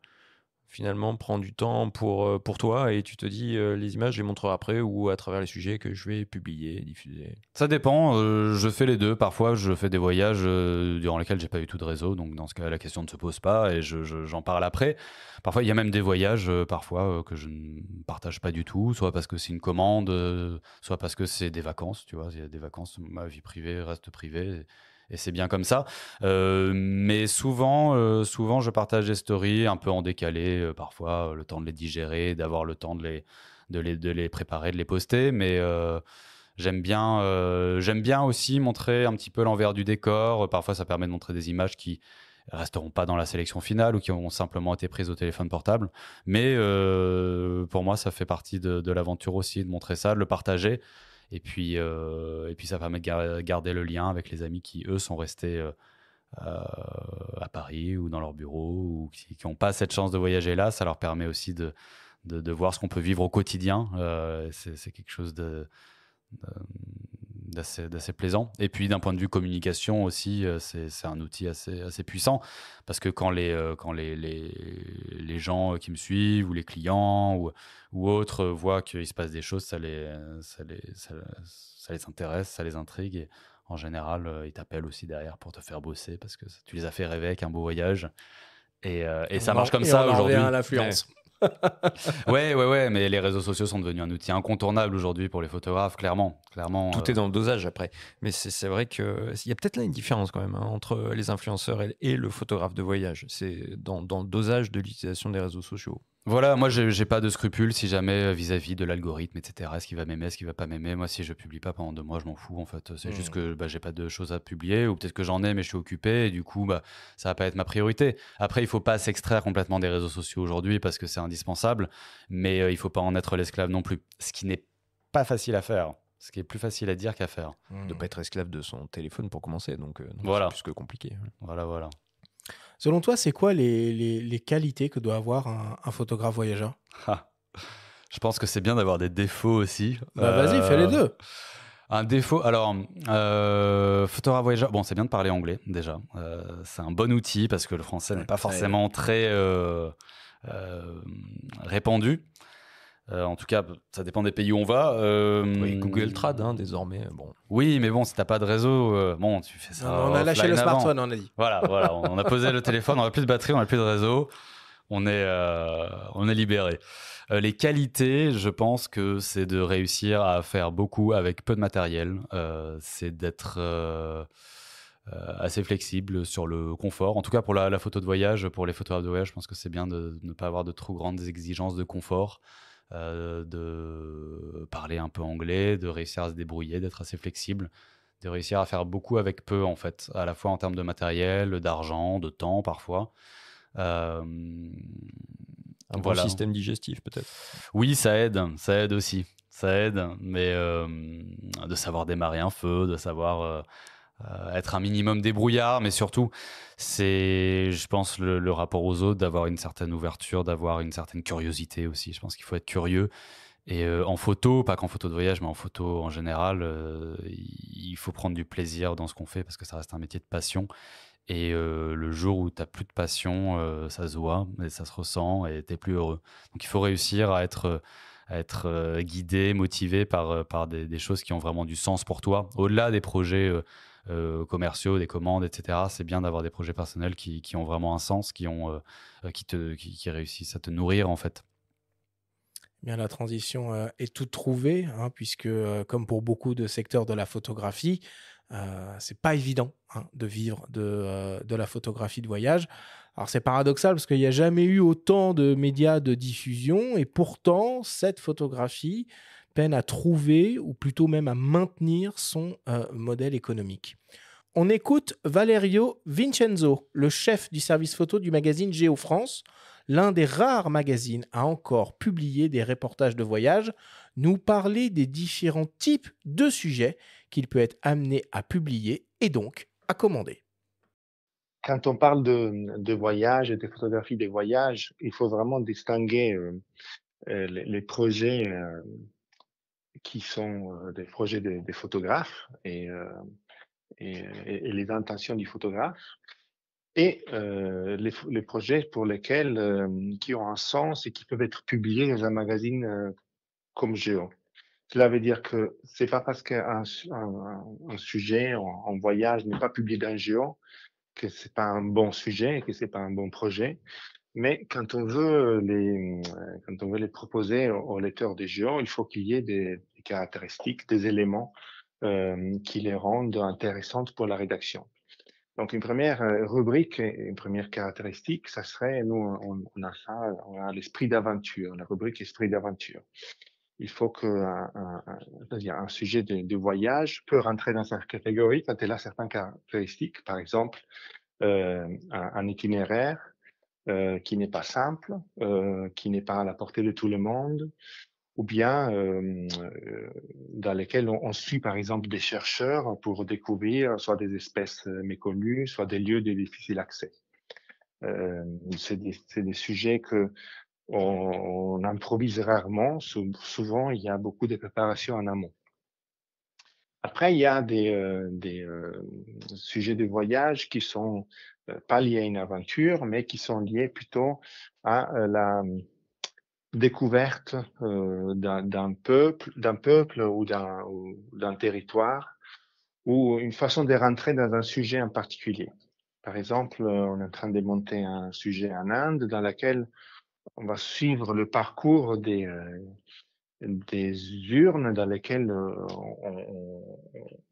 finalement prend du temps pour, euh, pour toi et tu te dis euh, les images, je les montrerai après ou à travers les sujets que je vais publier, diffuser Ça dépend, euh, je fais les deux. Parfois, je fais des voyages durant lesquels j'ai pas eu tout de réseau, donc dans ce cas, la question ne se pose pas et j'en parle après. Parfois, il y a même des voyages parfois que je ne partage pas du tout, soit parce que c'est une commande, soit parce que c'est des vacances, tu vois, il y a des vacances, ma vie privée reste privée et c'est bien comme ça. Euh, mais souvent, euh, souvent, je partage des stories un peu en décalé, euh, parfois le temps de les digérer, d'avoir le temps de les, de les, de les préparer, de les poster. Mais j'aime bien, j'aime bien aussi montrer un petit peu l'envers du décor. Parfois, ça permet de montrer des images qui resteront pas dans la sélection finale ou qui ont simplement été prises au téléphone portable. Mais pour moi, ça fait partie de, de l'aventure aussi de montrer ça, de le partager. Et puis, euh, et puis ça permet de garder le lien avec les amis qui, eux, sont restés euh, euh, à Paris ou dans leur bureau ou qui n'ont pas cette chance de voyager là. Ça leur permet aussi de, de voir ce qu'on peut vivre au quotidien. c'est quelque chose de, d'assez, plaisant. Et puis d'un point de vue communication aussi, euh, c'est, un outil assez, puissant parce que quand les, euh, quand les, gens euh, qui me suivent ou les clients ou, autres voient qu'il se passe des choses, ça les, ça les, ça, les intéresse, ça les intrigue. Et en général, ils t'appellent aussi derrière pour te faire bosser parce que tu les as fait rêver avec un beau voyage. Et, ça marche comme ça aujourd'hui. À l'affluence ouais, ouais, ouais, mais les réseaux sociaux sont devenus un outil incontournable aujourd'hui pour les photographes, clairement. clairement Tout euh. est dans le dosage après. Mais c'est vrai qu'il y a peut-être là une différence quand même hein, entre les influenceurs et, le photographe de voyage. C'est dans le dosage de l'utilisation des réseaux sociaux. Voilà, moi, je n'ai pas de scrupules si jamais euh, vis-à-vis de l'algorithme, etc. Est-ce qu'il va m'aimer, est-ce qu'il va pas m'aimer Moi, si je publie pas pendant deux mois, je m'en fous, en fait. C'est juste mmh. que bah, j'ai pas de choses à publier, ou peut-être que j'en ai, mais je suis occupé, et du coup, bah, ça va pas être ma priorité. Après, il faut pas s'extraire complètement des réseaux sociaux aujourd'hui parce que c'est indispensable, mais euh, il faut pas en être l'esclave non plus, ce qui n'est pas facile à faire. Ce qui est plus facile à dire qu'à faire. De mmh. pas être esclave de son téléphone pour commencer, donc euh, voilà. c'est plus que compliqué. Voilà, voilà. Selon toi, c'est quoi les, qualités que doit avoir un, photographe voyageur ah, Je pense que c'est bien d'avoir des défauts aussi. Bah, vas-y, fais les euh, deux. Un défaut, alors, euh, photographe voyageur, bon, c'est bien de parler anglais déjà. Euh, c'est un bon outil parce que le français n'est pas forcément très répandu. Euh, en tout cas, ça dépend des pays où on va. Euh, Google Trad, hein, désormais. Bon. Oui, mais bon, si t'as pas de réseau, euh, bon, tu fais ça. on a lâché le smartphone, on a dit. Voilà, voilà, on a posé le téléphone, on n'a plus de batterie, on n'a plus de réseau, on est, on est libéré. les qualités, je pense que c'est de réussir à faire beaucoup avec peu de matériel. c'est d'être assez flexible sur le confort. En tout cas, pour la, la, photo de voyage, pour les photographes de voyage, je pense que c'est bien de ne pas avoir de trop grandes exigences de confort. Euh, de parler un peu anglais, de réussir à se débrouiller, d'être assez flexible, de réussir à faire beaucoup avec peu, en fait, à la fois en termes de matériel, d'argent, de temps parfois. Euh, un système digestif peut-être. Oui, ça aide, ça aide aussi, ça aide, mais euh, de savoir démarrer un feu, de savoir euh, être un minimum débrouillard, mais surtout, c'est, je pense, le, rapport aux autres, d'avoir une certaine ouverture, d'avoir une certaine curiosité aussi. Je pense qu'il faut être curieux. Et euh, en photo, pas qu'en photo de voyage, mais en photo en général, euh, il faut prendre du plaisir dans ce qu'on fait parce que ça reste un métier de passion. Et le jour où tu n'as plus de passion, ça se voit, mais ça se ressent et tu plus heureux. Donc il faut réussir à être à être guidé, motivé par, par des, des, choses qui ont vraiment du sens pour toi, au-delà des projets euh, commerciaux, des commandes, etc. C'est bien d'avoir des projets personnels qui, ont vraiment un sens, qui, ont, euh, euh, qui, te, qui, réussissent à te nourrir en fait. Eh bien, la transition est toute trouvée, hein, puisque comme pour beaucoup de secteurs de la photographie, c'est pas évident hein, de vivre de, de, la photographie de voyage. Alors c'est paradoxal parce qu'il n'y a jamais eu autant de médias de diffusion et pourtant cette photographie peine à trouver, ou plutôt même à maintenir, son euh, modèle économique. On écoute Valerio Vincenzo, le chef du service photo du magazine Géo-France, l'un des rares magazines à encore publier des reportages de voyage, nous parler des différents types de sujets qu'il peut être amené à publier et donc à commander. Quand on parle de, de voyage et de photographies des voyages, il faut vraiment distinguer euh, euh, les, projets qui sont euh, des projets des, photographes et, euh, euh, et, et, les intentions du photographe, et les, projets pour lesquels qui ont un sens et qui peuvent être publiés dans un magazine comme Géo. Cela veut dire que c'est pas parce qu'un un, sujet en, voyage n'est pas publié dans Géo que c'est pas un bon sujet et que c'est pas un bon projet. Mais quand on veut les, quand on veut les proposer aux lecteurs des géants, il faut qu'il y ait des, caractéristiques des éléments euh, qui les rendent intéressantes pour la rédaction. Donc une première euh, rubrique, une première caractéristique, ça serait, nous on, a ça, on a l'esprit d'aventure, la rubrique esprit d'aventure. Il faut que un, sujet de, voyage peut rentrer dans sa catégorie quand là a certaines caractéristiques, par exemple euh, un, itinéraire qui n'est pas simple, qui n'est pas à la portée de tout le monde, ou bien euh, dans lesquels on, suit par exemple des chercheurs pour découvrir soit des espèces euh, méconnues, soit des lieux de difficile accès. Euh, c'est des, sujets que on, improvise rarement. Souvent, il y a beaucoup de préparation en amont. Après, il y a des, des sujets de voyage qui sont pas liés à une aventure, mais qui sont liés plutôt à la découverte euh, d'un peuple, d'un peuple ou d'un territoire, ou une façon de rentrer dans un sujet en particulier. Par exemple, euh, on est en train de monter un sujet en Inde dans lequel on va suivre le parcours des, euh, des urnes dans lesquelles, euh,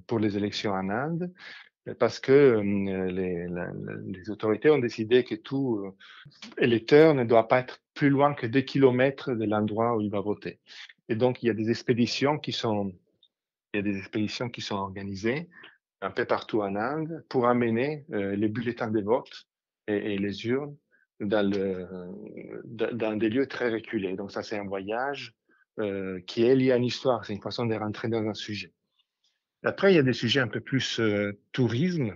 pour les élections en Inde, parce que euh, les, les, autorités ont décidé que tout euh, électeur ne doit pas être plus loin que 2 kilomètres de l'endroit où il va voter. Et donc, il y a des expéditions qui sont, il y a des expéditions qui sont organisées un peu partout en Inde pour amener euh, les bulletins de vote et, et les urnes dans, le, dans, des lieux très reculés. Donc, ça, c'est un voyage qui est lié à l'histoire. C'est une façon de rentrer dans un sujet. Après, il y a des sujets un peu plus euh, tourisme.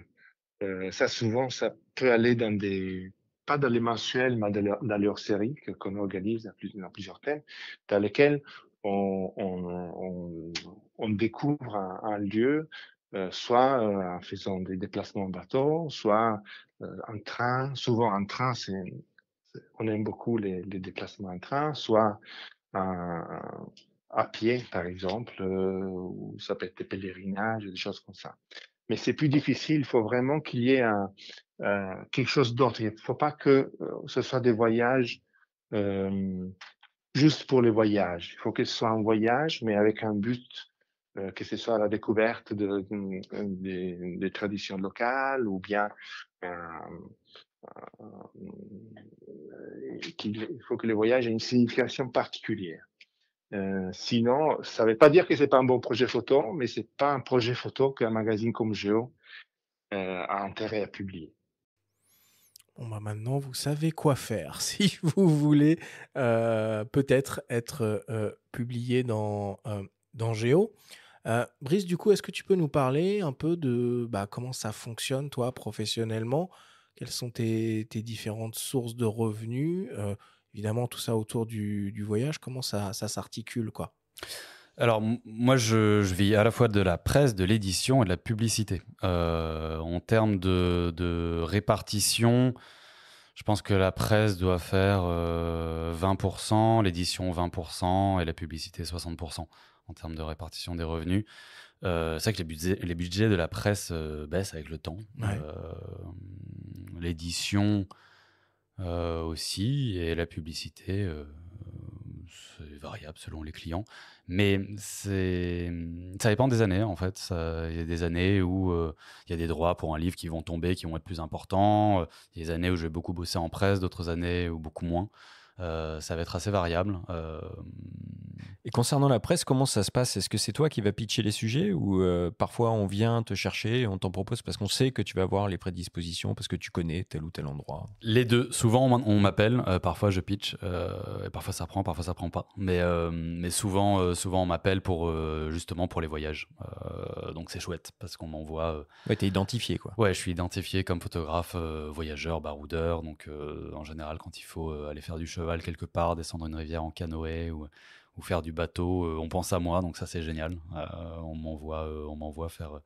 Euh, ça, souvent, ça peut aller dans des, pas dans les mensuels, mais dans, leurs séries qu'on organise dans, plusieurs thèmes, dans lesquels on, on, on, on découvre un, lieu, euh, soit euh, en faisant des déplacements en bateau, soit en train. Souvent, en train, c'est, on aime beaucoup les, les, déplacements en train, soit euh, à pied, par exemple, euh, ou ça peut être des pèlerinages, des choses comme ça. Mais c'est plus difficile, il faut vraiment qu'il y ait un, euh, quelque chose d'autre. Il ne faut pas que euh, ce soit des voyages euh, juste pour les voyages. Il faut que ce soit un voyage, mais avec un but, que ce soit la découverte de, des traditions locales ou bien qu'il faut que les voyages aient une signification particulière. Euh, sinon, ça ne veut pas dire que c'est pas un bon projet photo, mais c'est pas un projet photo qu'un magazine comme Géo euh, a intérêt à publier. Bon bah, maintenant, vous savez quoi faire si vous voulez euh, peut-être être, publié dans, dans Géo. Brice, du coup, est-ce que tu peux nous parler un peu de bah, comment ça fonctionne, toi, professionnellement Quelles sont tes différentes sources de revenus évidemment tout ça autour du, voyage, comment ça, s'articule quoi alors moi, je, vis à la fois de la presse, de l'édition et de la publicité. Euh, en termes de, répartition, je pense que la presse doit faire 20%, euh, l'édition 20% et la publicité 60% en termes de répartition des revenus. Euh, c'est vrai que les budgets, les budgets, de la presse baissent avec le temps. l'édition euh, aussi, et la publicité, euh, c'est variable selon les clients. Mais mmh, ça dépend des années, en fait. Il y a des années où euh, il y a des droits pour un livre qui vont tomber, qui vont être plus importants. Il y a des années où je vais beaucoup bosser en presse, d'autres années où beaucoup moins. Euh, ça va être assez variable. Euh, et concernant la presse, comment ça se passe Est-ce que c'est toi qui vas pitcher les sujets ou euh, parfois on vient te chercher, on t'en propose parce qu'on sait que tu vas avoir les prédispositions, parce que tu connais tel ou tel endroit Les deux. Souvent on m'appelle, parfois je pitch, et parfois ça prend, parfois ça prend pas. Mais, mais souvent, souvent on m'appelle pour justement pour les voyages. donc c'est chouette parce qu'on m'envoie. Ouais, t'es identifié quoi. Ouais, je suis identifié comme photographe, voyageur, baroudeur. Donc en général, quand il faut aller faire du cheval, quelque part, descendre une rivière en canoë ou, ou faire du bateau. Euh, on pense à moi, donc ça c'est génial. Euh, on m'envoie, euh, on m'envoie faire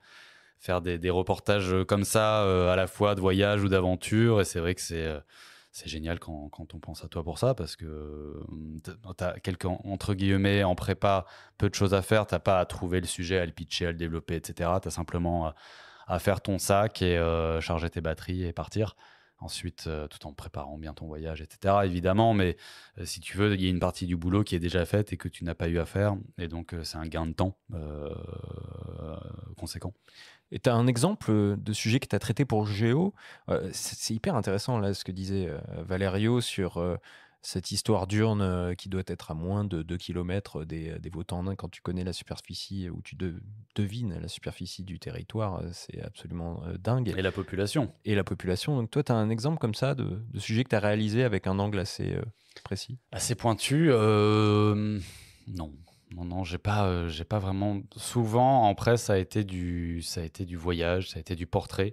faire des, reportages comme ça, à la fois de voyage ou d'aventure. Et c'est vrai que c'est c'est génial quand, quand, on pense à toi pour ça, parce que hum, tu as entre guillemets, en prépa, peu de choses à faire. Tu pas à trouver le sujet, à le pitcher, à le développer, etc. Tu as simplement à, faire ton sac et charger tes batteries et partir. Ensuite, euh, tout en préparant bien ton voyage, etc. Évidemment, mais euh, si tu veux, il y a une partie du boulot qui est déjà faite et que tu n'as pas eu à faire. Et donc, euh, c'est un gain de temps conséquent. Et tu as un exemple de sujet que tu as traité pour Géo. c'est hyper intéressant, là, ce que disait Valerio sur cette histoire d'urne euh, qui doit être à moins de 2 km des, euh, des votants quand tu connais la superficie euh, ou tu devines la superficie du territoire, c'est absolument dingue. Et la population. Et la population. Donc toi, tu as un exemple comme ça de, sujet que tu as réalisé avec un angle assez précis Assez pointu Non. Non, non, j'ai pas, pas vraiment. Souvent en presse, ça a été du, ça a été du voyage, ça a été du portrait,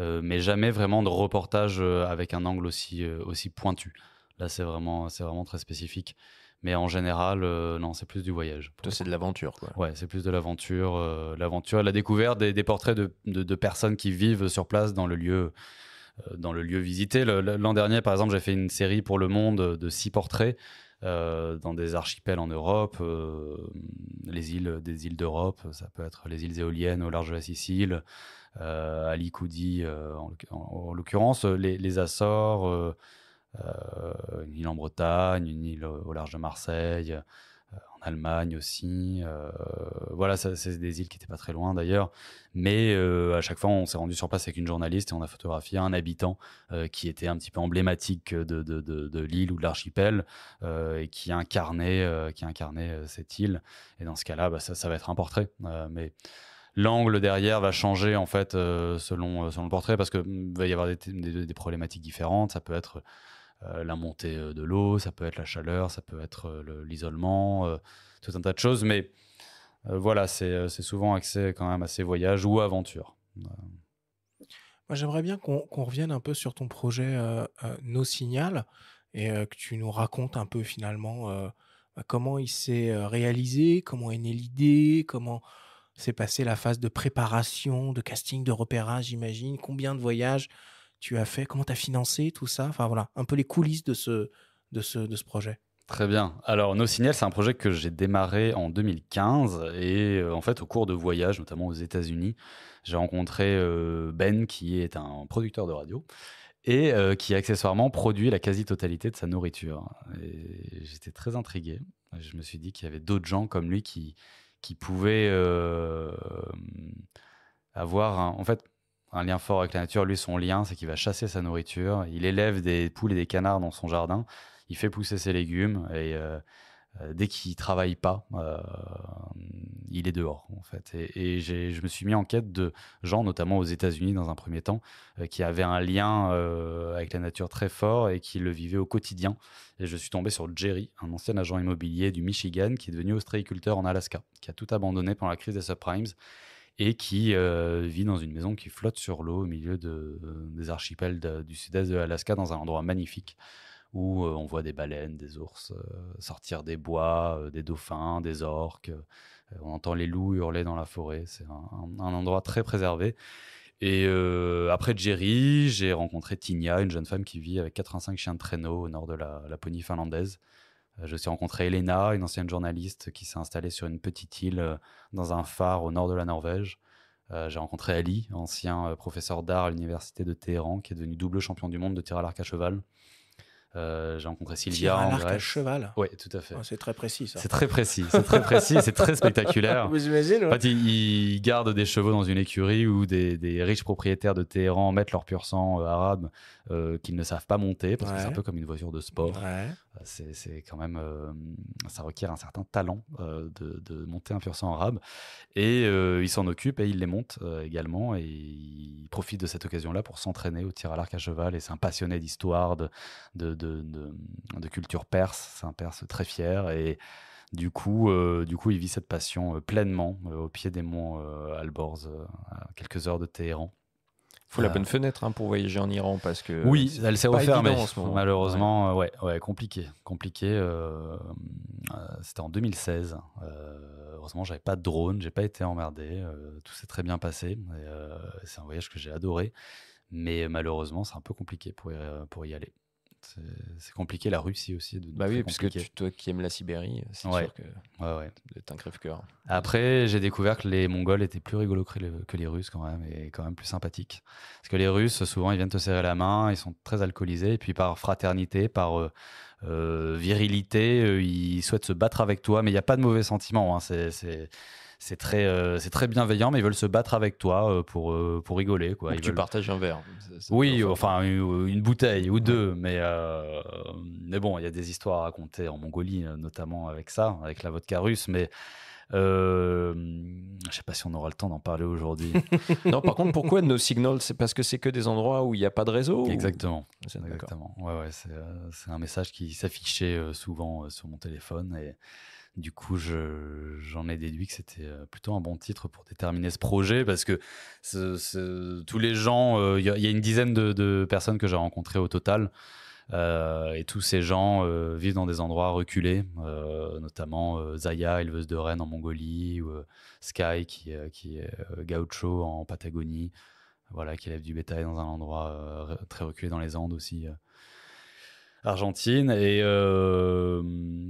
mais jamais vraiment de reportage avec un angle aussi, aussi pointu. Là, c'est vraiment, c'est vraiment très spécifique. Mais en général, euh, non, c'est plus du voyage. c'est de l'aventure, quoi. Ouais, c'est plus de l'aventure, euh, l'aventure, la découverte des, portraits de, de, personnes qui vivent sur place dans le lieu, euh, dans le lieu visité. L'an dernier, par exemple, j'ai fait une série pour Le Monde de six portraits dans des archipels en Europe, les îles, des îles d'Europe. Ça peut être les îles éoliennes au large de la Sicile, à Likoudi en, l'occurrence, les, les Açores une île en Bretagne, une île au, large de Marseille, euh, en Allemagne aussi. Euh, voilà, c'est des îles qui n'étaient pas très loin d'ailleurs. Mais euh, à chaque fois, on s'est rendu sur place avec une journaliste et on a photographié un habitant qui était un petit peu emblématique de, l'île ou de l'archipel et qui incarnait, qui incarnait cette île. Et dans ce cas-là, bah, ça, va être un portrait. mais l'angle derrière va changer en fait selon, le portrait parce que mm, va y avoir des, problématiques différentes. Ça peut être euh, la montée euh, de l'eau, ça peut être la chaleur, ça peut être euh, l'isolement, tout un tas de choses. Mais voilà, c'est souvent accès quand même à ces voyages ou aventures. j'aimerais bien qu'on revienne un peu sur ton projet No Signal et que tu nous racontes un peu finalement comment il s'est réalisé, comment est née l'idée, comment s'est passée la phase de préparation, de casting, de repérage, j'imagine, combien de voyages tu as fait, comment tu as financé tout ça. Enfin voilà, un peu les coulisses de ce, de de ce projet. Très bien. Alors, No Signal, c'est un projet que j'ai démarré en 2015 et euh, en fait, au cours de voyages, notamment aux États-Unis, j'ai rencontré euh, Ben, qui est un producteur de radio et euh, qui accessoirement produit la quasi-totalité de sa nourriture. Et j'étais très intrigué. Je me suis dit qu'il y avait d'autres gens comme lui qui, qui pouvaient avoir, en fait, un lien fort avec la nature. Lui, son lien, c'est qu'il va chasser sa nourriture. Il élève des poules et des canards dans son jardin. Il fait pousser ses légumes et euh, euh, dès qu'il travaille pas, euh, il est dehors en fait. Et, je me suis mis en quête de gens, notamment aux États-Unis dans un premier temps, qui avaient un lien avec la nature très fort et qui le vivaient au quotidien. Et je suis tombé sur Jerry, un ancien agent immobilier du Michigan qui est devenu ostréiculteur en Alaska, qui a tout abandonné pendant la crise des subprimes et qui euh, vit dans une maison qui flotte sur l'eau au milieu euh, des archipels du sud-est de l'Alaska, dans un endroit magnifique où euh, on voit des baleines, des ours sortir des bois, des dauphins, des orques. on entend les loups hurler dans la forêt. C'est un, endroit très préservé. Et après Jerry, j'ai rencontré Tinia, une jeune femme qui vit avec 85 chiens de traîneau au nord de la Laponie finlandaise. Euh, je suis rencontré Elena, une ancienne journaliste qui s'est installée sur une petite île euh, dans un phare au nord de la Norvège. Euh, j'ai rencontré Ali, ancien professeur d'art à l'université de Téhéran, qui est devenu double champion du monde de tir à l'arc à cheval. Euh, j'ai rencontré Sylvia un arc à cheval. Oui, tout à fait. Oh, c'est très précis, ça. C'est très précis, c'est très précis, c'est très spectaculaire. Vous imaginez ils, gardent des chevaux dans une écurie où des, riches propriétaires de Téhéran mettent leur pur sang euh, arabe euh, qu'ils ne savent pas monter parce que c'est un peu comme une voiture de sport. C'est quand même, ça requiert un certain talent de, monter un pur sang arabe et il s'en occupe et il les monte également et ils profitent de cette occasion-là pour s'entraîner au tir à l'arc à cheval et c'est un passionné d'histoire de de, de, culture perse. C'est un perse très fier et du coup, euh, du coup, il vit cette passion euh, pleinement euh, au pied des monts Alborz, à quelques heures de Téhéran. Il faut la bonne fenêtre hein, pour voyager en Iran parce que oui, elle s'est refermée malheureusement. Ouais. ouais, compliqué, compliqué. C'était en 2016. heureusement, j'avais pas de drone, j'ai pas été emmerdé, tout s'est très bien passé. C'est un voyage que j'ai adoré, mais malheureusement, c'est un peu compliqué pour pour y aller. C'est compliqué, la Russie aussi. De, bah oui, puisque tu, toi qui aimes la Sibérie, c'est sûr que un crève-cœur. Après, j'ai découvert que les Mongols étaient plus rigolos que les, Russes quand même, et quand même plus sympathiques. Parce que les Russes, souvent, ils viennent te serrer la main, ils sont très alcoolisés, et puis par fraternité, par euh, euh, virilité, euh, ils souhaitent se battre avec toi, mais il n'y a pas de mauvais sentiments. Hein. c'est c'est très, euh, c'est très bienveillant, mais ils veulent se battre avec toi euh, pour, euh, pour rigoler. Quoi. Ou tu partages un verre. oui, enfin une, bouteille ou deux, mais, mais bon, il y a des histoires à raconter en Mongolie, notamment avec ça, avec la vodka russe, mais. je sais pas si on aura le temps d'en parler aujourd'hui. non, par contre, pourquoi nos Signal C'est parce que c'est que des endroits où il n'y a pas de réseau Exactement. Ah, c'est, un message qui s'affichait souvent sur mon téléphone. Et, du coup, j'en ai déduit que c'était euh, plutôt un bon titre pour déterminer ce projet parce que tous les gens, euh, il y, a une dizaine de, personnes que j'ai rencontrées au total. Euh, et tous ces gens vivent dans des endroits reculés, notamment Zaya, éleveuse de rennes en Mongolie, ou Sky, qui, est gaucho en Patagonie, voilà, qui élève du bétail dans un endroit très reculé dans les Andes aussi. Argentine. Et euh,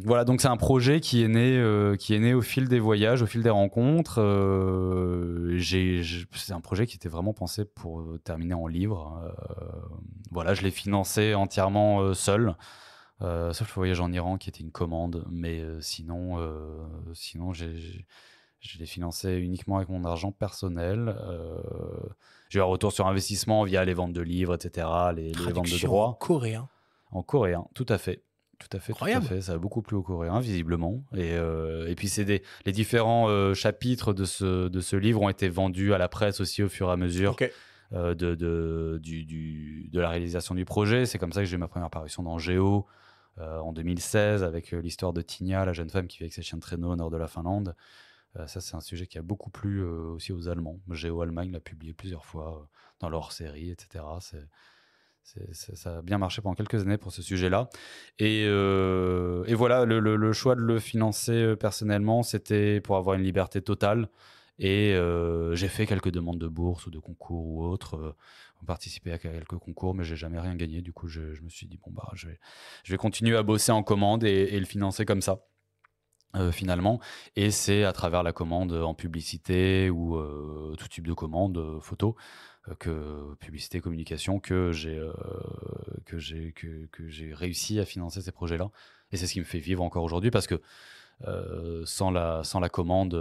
voilà, donc c'est un projet qui est né, euh, qui est né au fil des voyages, au fil des rencontres. Euh, c'est un projet qui était vraiment pensé pour terminer en livre. Hein, voilà, je l'ai financé entièrement seul. sauf le voyage en Iran qui était une commande, mais sinon, sinon je l'ai financé uniquement avec mon argent personnel. j'ai eu un retour sur investissement via les ventes de livres, etc., les, les ventes de droits. coréen. En coréen, tout à fait. Tout à fait, tout à fait. Ça a beaucoup plu au coréen, visiblement. Et, euh, puis, c'est des, les différents euh, chapitres de ce, de ce livre ont été vendus à la presse aussi au fur et à mesure euh, de, du, de la réalisation du projet. C'est comme ça que j'ai eu ma première apparition dans Géo en 2016 avec l'histoire de tinia la jeune femme qui vit avec ses chiens de traîneau au nord de la Finlande. ça, c'est un sujet qui a beaucoup plu aussi aux Allemands. Géo Allemagne l'a publié plusieurs fois dans leur série, etc. C'est ça a bien marché pendant quelques années pour ce sujet-là. Et, euh, voilà, le, choix de le financer euh, personnellement, c'était pour avoir une liberté totale. Et euh, j'ai fait quelques demandes de bourse ou de concours ou autres, participer participé à quelques concours, mais j'ai jamais rien gagné. Du coup, je, me suis dit, bon, bah, je vais, continuer à bosser en commande et, le financer comme ça. finalement. Et c'est à travers la commande en publicité ou tout type de commande, photo, euh, que publicité, communication, que j'ai euh, que j'ai que, que j'ai réussi à financer ces projets-là. Et c'est ce qui me fait vivre encore aujourd'hui parce que euh, sans la sans la commande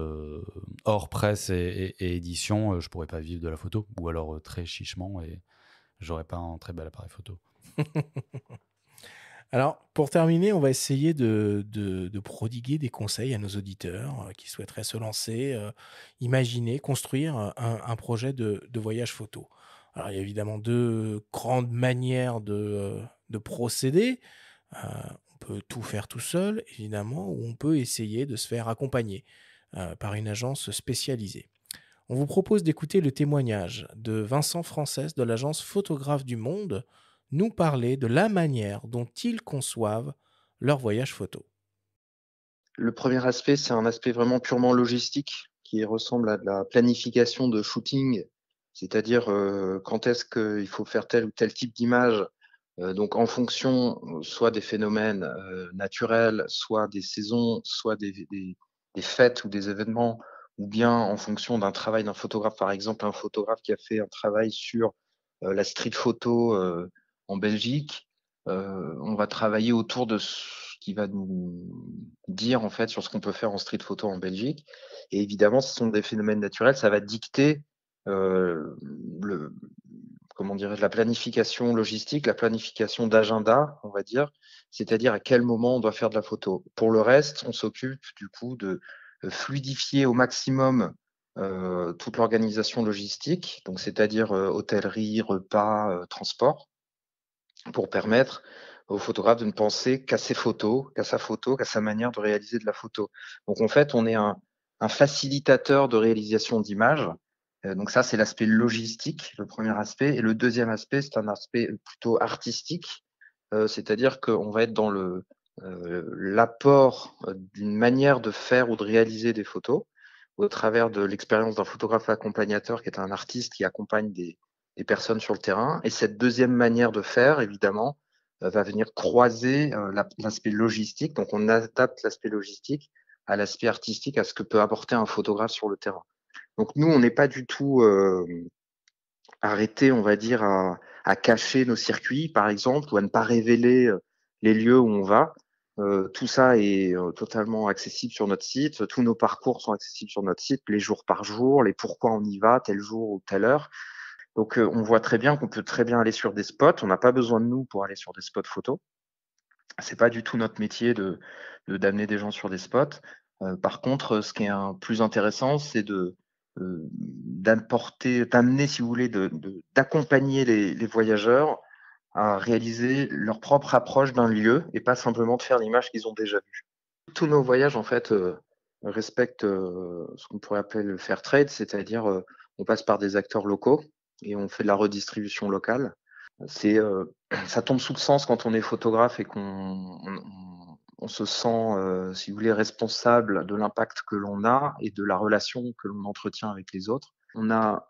hors presse et, et, et édition, je pourrais pas vivre de la photo ou alors très chichement et j'aurais pas un très bel appareil photo. Alors, pour terminer, on va essayer de, prodiguer des conseils à nos auditeurs euh, qui souhaiteraient se lancer, euh, imaginer, construire euh, un, projet de, voyage photo. Alors, il y a évidemment deux grandes manières de, procéder. on peut tout faire tout seul, évidemment, ou on peut essayer de se faire accompagner par une agence spécialisée. On vous propose d'écouter le témoignage de Vincent Française de l'agence Photographe du Monde, nous parler de la manière dont ils conçoivent leur voyage photo. Le premier aspect, c'est un aspect vraiment purement logistique qui ressemble à de la planification de shooting, c'est-à-dire euh, quand est-ce qu'il faut faire tel ou tel type d'image, euh, donc en fonction euh, soit des phénomènes naturels, soit des saisons, soit des, des, fêtes ou des événements, ou bien en fonction d'un travail d'un photographe, par exemple un photographe qui a fait un travail sur la street photo en Belgique. Euh, on va travailler autour de ce qui va nous dire en fait sur ce qu'on peut faire en street photo en Belgique. Et évidemment, ce sont des phénomènes naturels, ça va dicter euh, la planification logistique, la planification d'agenda, on va dire, c'est-à-dire à quel moment on doit faire de la photo. Pour le reste, on s'occupe du coup de fluidifier au maximum euh, toute l'organisation logistique, donc c'est-à-dire hôtellerie, repas, transport, pour permettre au photographe de ne penser qu'à ses photos, qu'à sa photo, qu'à sa manière de réaliser de la photo. Donc en fait, on est un, un facilitateur de réalisation d'images. Euh, donc ça, c'est l'aspect logistique, le premier aspect. Et le deuxième aspect, c'est un aspect plutôt artistique, euh, c'est-à-dire qu'on va être dans le euh, l'apport euh, d'une manière de faire ou de réaliser des photos au travers de l'expérience d'un photographe accompagnateur qui est un artiste qui accompagne des, et personnes sur le terrain. Et cette deuxième manière de faire, évidemment, euh, va venir croiser euh, l'aspect logistique. Donc on adapte l'aspect logistique à l'aspect artistique, à ce que peut apporter un photographe sur le terrain. Donc nous, on n'est pas du tout euh, arrêté, on va dire, à, cacher nos circuits, par exemple, ou à ne pas révéler les lieux où on va. tout ça est totalement accessible sur notre site. Tous nos parcours sont accessibles sur notre site, les jours par jour, les pourquoi on y va, tel jour ou telle heure. Donc euh, on voit très bien qu'on peut très bien aller sur des spots. On n'a pas besoin de nous pour aller sur des spots photos. C'est pas du tout notre métier de d'amener des gens sur des spots. Euh, par contre, ce qui est plus intéressant, c'est de euh, d'amener, si vous voulez, d'accompagner les, voyageurs à réaliser leur propre approche d'un lieu et pas simplement de faire l'image qu'ils ont déjà vue. Tous nos voyages, en fait, respectent ce qu'on pourrait appeler le fair trade, c'est-à-dire on passe par des acteurs locaux et on fait de la redistribution locale. C'est, euh, ça tombe sous le sens quand on est photographe et qu'on on, se sent, euh, si vous voulez, responsable de l'impact que l'on a et de la relation que l'on entretient avec les autres. On a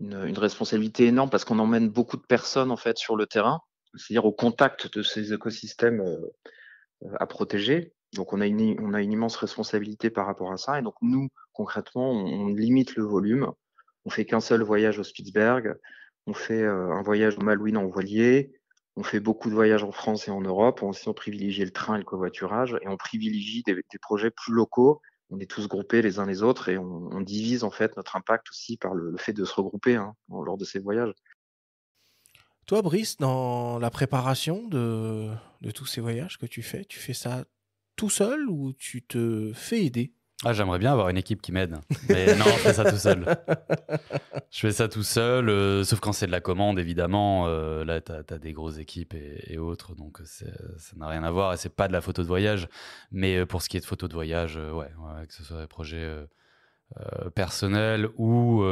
une, responsabilité énorme parce qu'on emmène beaucoup de personnes en fait sur le terrain, c'est-à-dire au contact de ces écosystèmes euh, à protéger. Donc on a, une, on a une immense responsabilité par rapport à ça. Et donc nous, concrètement, on limite le volume on fait qu'un seul voyage au Spitzberg. On fait euh, un voyage au Malouine en voilier. On fait beaucoup de voyages en France et en Europe. On, aussi, on privilégie le train et le covoiturage. Et on privilégie des, projets plus locaux on est tous groupés les uns les autres et on, divise en fait notre impact aussi par le, fait de se regrouper hein, lors de ces voyages. Toi, Brice, dans la préparation de, tous ces voyages que tu fais, tu fais ça tout seul ou tu te fais aider ah, j'aimerais bien avoir une équipe qui m'aide. Mais non, je fais ça tout seul. Je fais ça tout seul, euh, sauf quand c'est de la commande, évidemment. Euh, là, tu as, des grosses équipes et, autres, donc euh, ça n'a rien à voir. Et c'est pas de la photo de voyage. Mais pour ce qui est de photo de voyage, ouais, que ce soit des projets personnels ou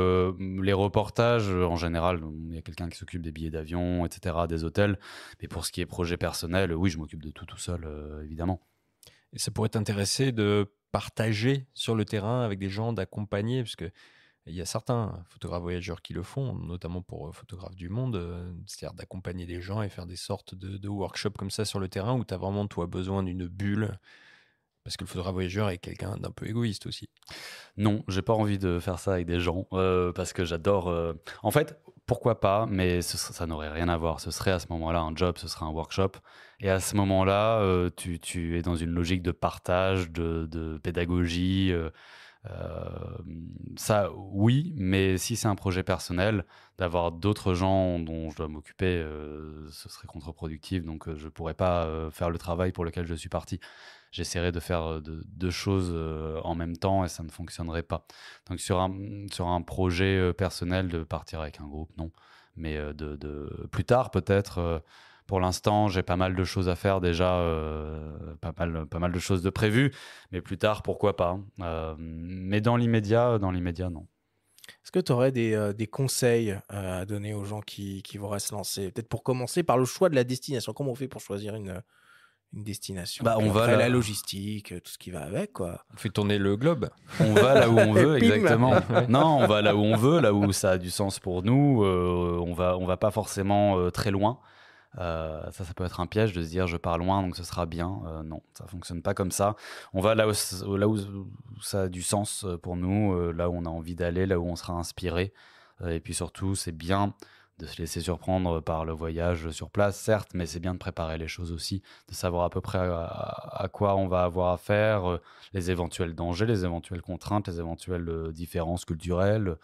les reportages, en général, il y a quelqu'un qui s'occupe des billets d'avion, etc., des hôtels. Mais pour ce qui est projet personnel, oui, je m'occupe de tout tout seul, évidemment. Et ça pourrait t'intéresser de partager sur le terrain avec des gens, d'accompagner, parce que il y a certains photographes voyageurs qui le font, notamment pour euh, photographes du monde, euh, c'est-à-dire d'accompagner des gens et faire des sortes de, workshops comme ça sur le terrain où tu as vraiment, toi, besoin d'une bulle parce que le photographe voyageur est quelqu'un d'un peu égoïste aussi. Non, j'ai pas envie de faire ça avec des gens euh, parce que j'adore. Euh, en fait, pourquoi pas, mais ça n'aurait rien à voir. Ce serait à ce moment-là un job, ce serait un workshop. Et à ce moment-là, euh, tu, es dans une logique de partage, de, pédagogie. ça, oui, mais si c'est un projet personnel, d'avoir d'autres gens dont je dois m'occuper, ce serait contre-productif. Donc, je ne pourrais pas faire le travail pour lequel je suis parti j'essaierais de faire euh, deux choses euh, en même temps et ça ne fonctionnerait pas. Donc sur un, sur un projet euh, personnel, de partir avec un groupe, non. Mais de, de plus tard, peut-être. pour l'instant, j'ai pas mal de choses à faire déjà, pas, mal, pas mal de choses de prévues, mais plus tard, pourquoi pas. Hein. mais dans l'immédiat, dans l'immédiat, non. Est-ce que tu aurais des, des conseils à donner aux gens qui, qui voudraient se lancer Peut-être pour commencer par le choix de la destination. Comment on fait pour choisir une, une destination. Bah, on va la... logistique, euh, tout ce qui va avec, quoi. On fait tourner le globe. On va là où on veut, exactement. non, on va là où on veut, là où ça a du sens pour nous. Euh, on va, on va pas forcément euh, très loin. ça, ça peut être un piège de se dire je pars loin, donc ce sera bien. non, ça fonctionne pas comme ça. On va là là où ça a du sens pour nous, là où on a envie d'aller, là où on sera inspiré. et puis surtout, c'est bien de se laisser surprendre par le voyage sur place, certes, mais c'est bien de préparer les choses aussi, de savoir à peu près euh, à, quoi on va avoir affaire, euh, les éventuels dangers, les éventuelles contraintes, les éventuelles euh, différences culturelles,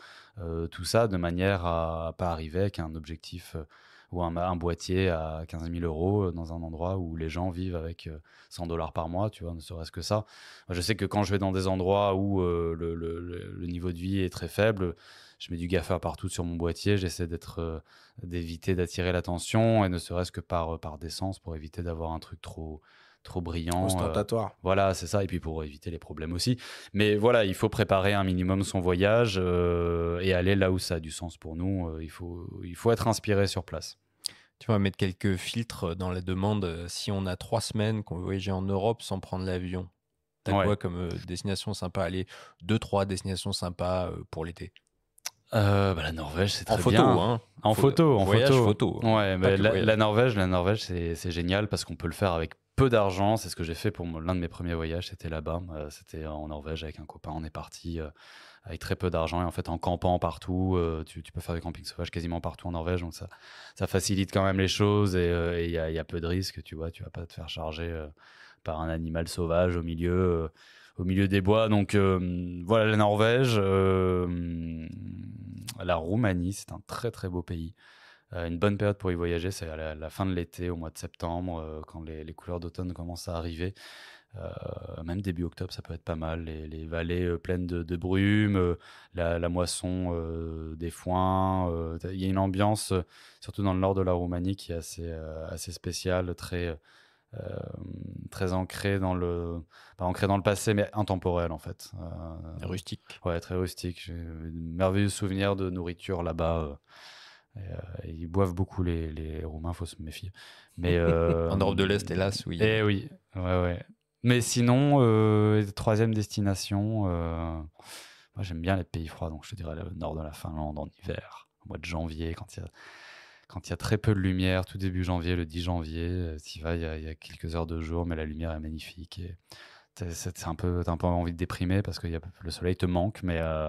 tout ça de manière à, pas arriver avec un objectif ou un, boîtier à 15 000 euros dans un endroit où les gens vivent avec 100 dollars par mois, tu vois, ne serait-ce que ça. Je sais que quand je vais dans des endroits où le niveau de vie est très faible, je mets du gaffa partout sur mon boîtier, j'essaie d'être, euh, d'éviter d'attirer l'attention et ne serait-ce que par, euh, par décence pour éviter d'avoir un truc trop, trop brillant. Euh, voilà, c'est ça. Et puis pour éviter les problèmes aussi. Mais voilà, il faut préparer un minimum son voyage et aller là où ça a du sens pour nous. il, faut, il faut être inspiré sur place. Tu vas mettre quelques filtres dans la demande. Si on a trois semaines qu'on veut voyager en Europe sans prendre l'avion, t'as quoi comme destination sympa Aller deux, trois destinations sympas pour l'été euh, bah, la Norvège, c'est très en photo, Hein. En photo, en Voyage, photo. Hein. Ouais, bah, la, Norvège, la Norvège, c'est génial parce qu'on peut le faire avec peu d'argent. C'est ce que j'ai fait pour l'un de mes premiers voyages. C'était là-bas. Euh, c'était en Norvège avec un copain. On est parti euh, avec très peu d'argent et en fait en campant partout. Tu, peux faire des campings sauvages quasiment partout en Norvège. Donc ça, ça facilite quand même les choses et il y, y, a peu de risques. Tu vois, tu vas pas te faire charger par un animal sauvage au milieu au milieu des bois. Donc euh, voilà la Norvège, euh, la Roumanie, c'est un très très beau pays. Euh, une bonne période pour y voyager, c'est à la, fin de l'été, au mois de septembre, quand les, couleurs d'automne commencent à arriver. même début octobre, ça peut être pas mal. Les, vallées pleines de, de brume, la, moisson des foins. Il y a une ambiance, surtout dans le nord de la Roumanie, qui est assez, assez spéciale, très euh, très ancré dans le ancré dans le passé mais intemporel en fait euh, rustique ouais très rustique j'ai merveilleux souvenir de nourriture là-bas euh, ils boivent beaucoup les, les Roumains, faut se méfier. Mais en Europe de l'Est, hélas, oui. et eh oui, ouais, Mais sinon, troisième destination, moi j'aime bien les pays froids, donc je te dirais le nord de la Finlande en hiver, au mois de janvier, quand il y a quand il y a très peu de lumière, tout début janvier, le 10 janvier, euh, tu y vas, il y, a, quelques heures de jour, mais la lumière est magnifique. Et c'est un peu, as un peu envie de déprimer parce que le soleil te manque, mais, euh,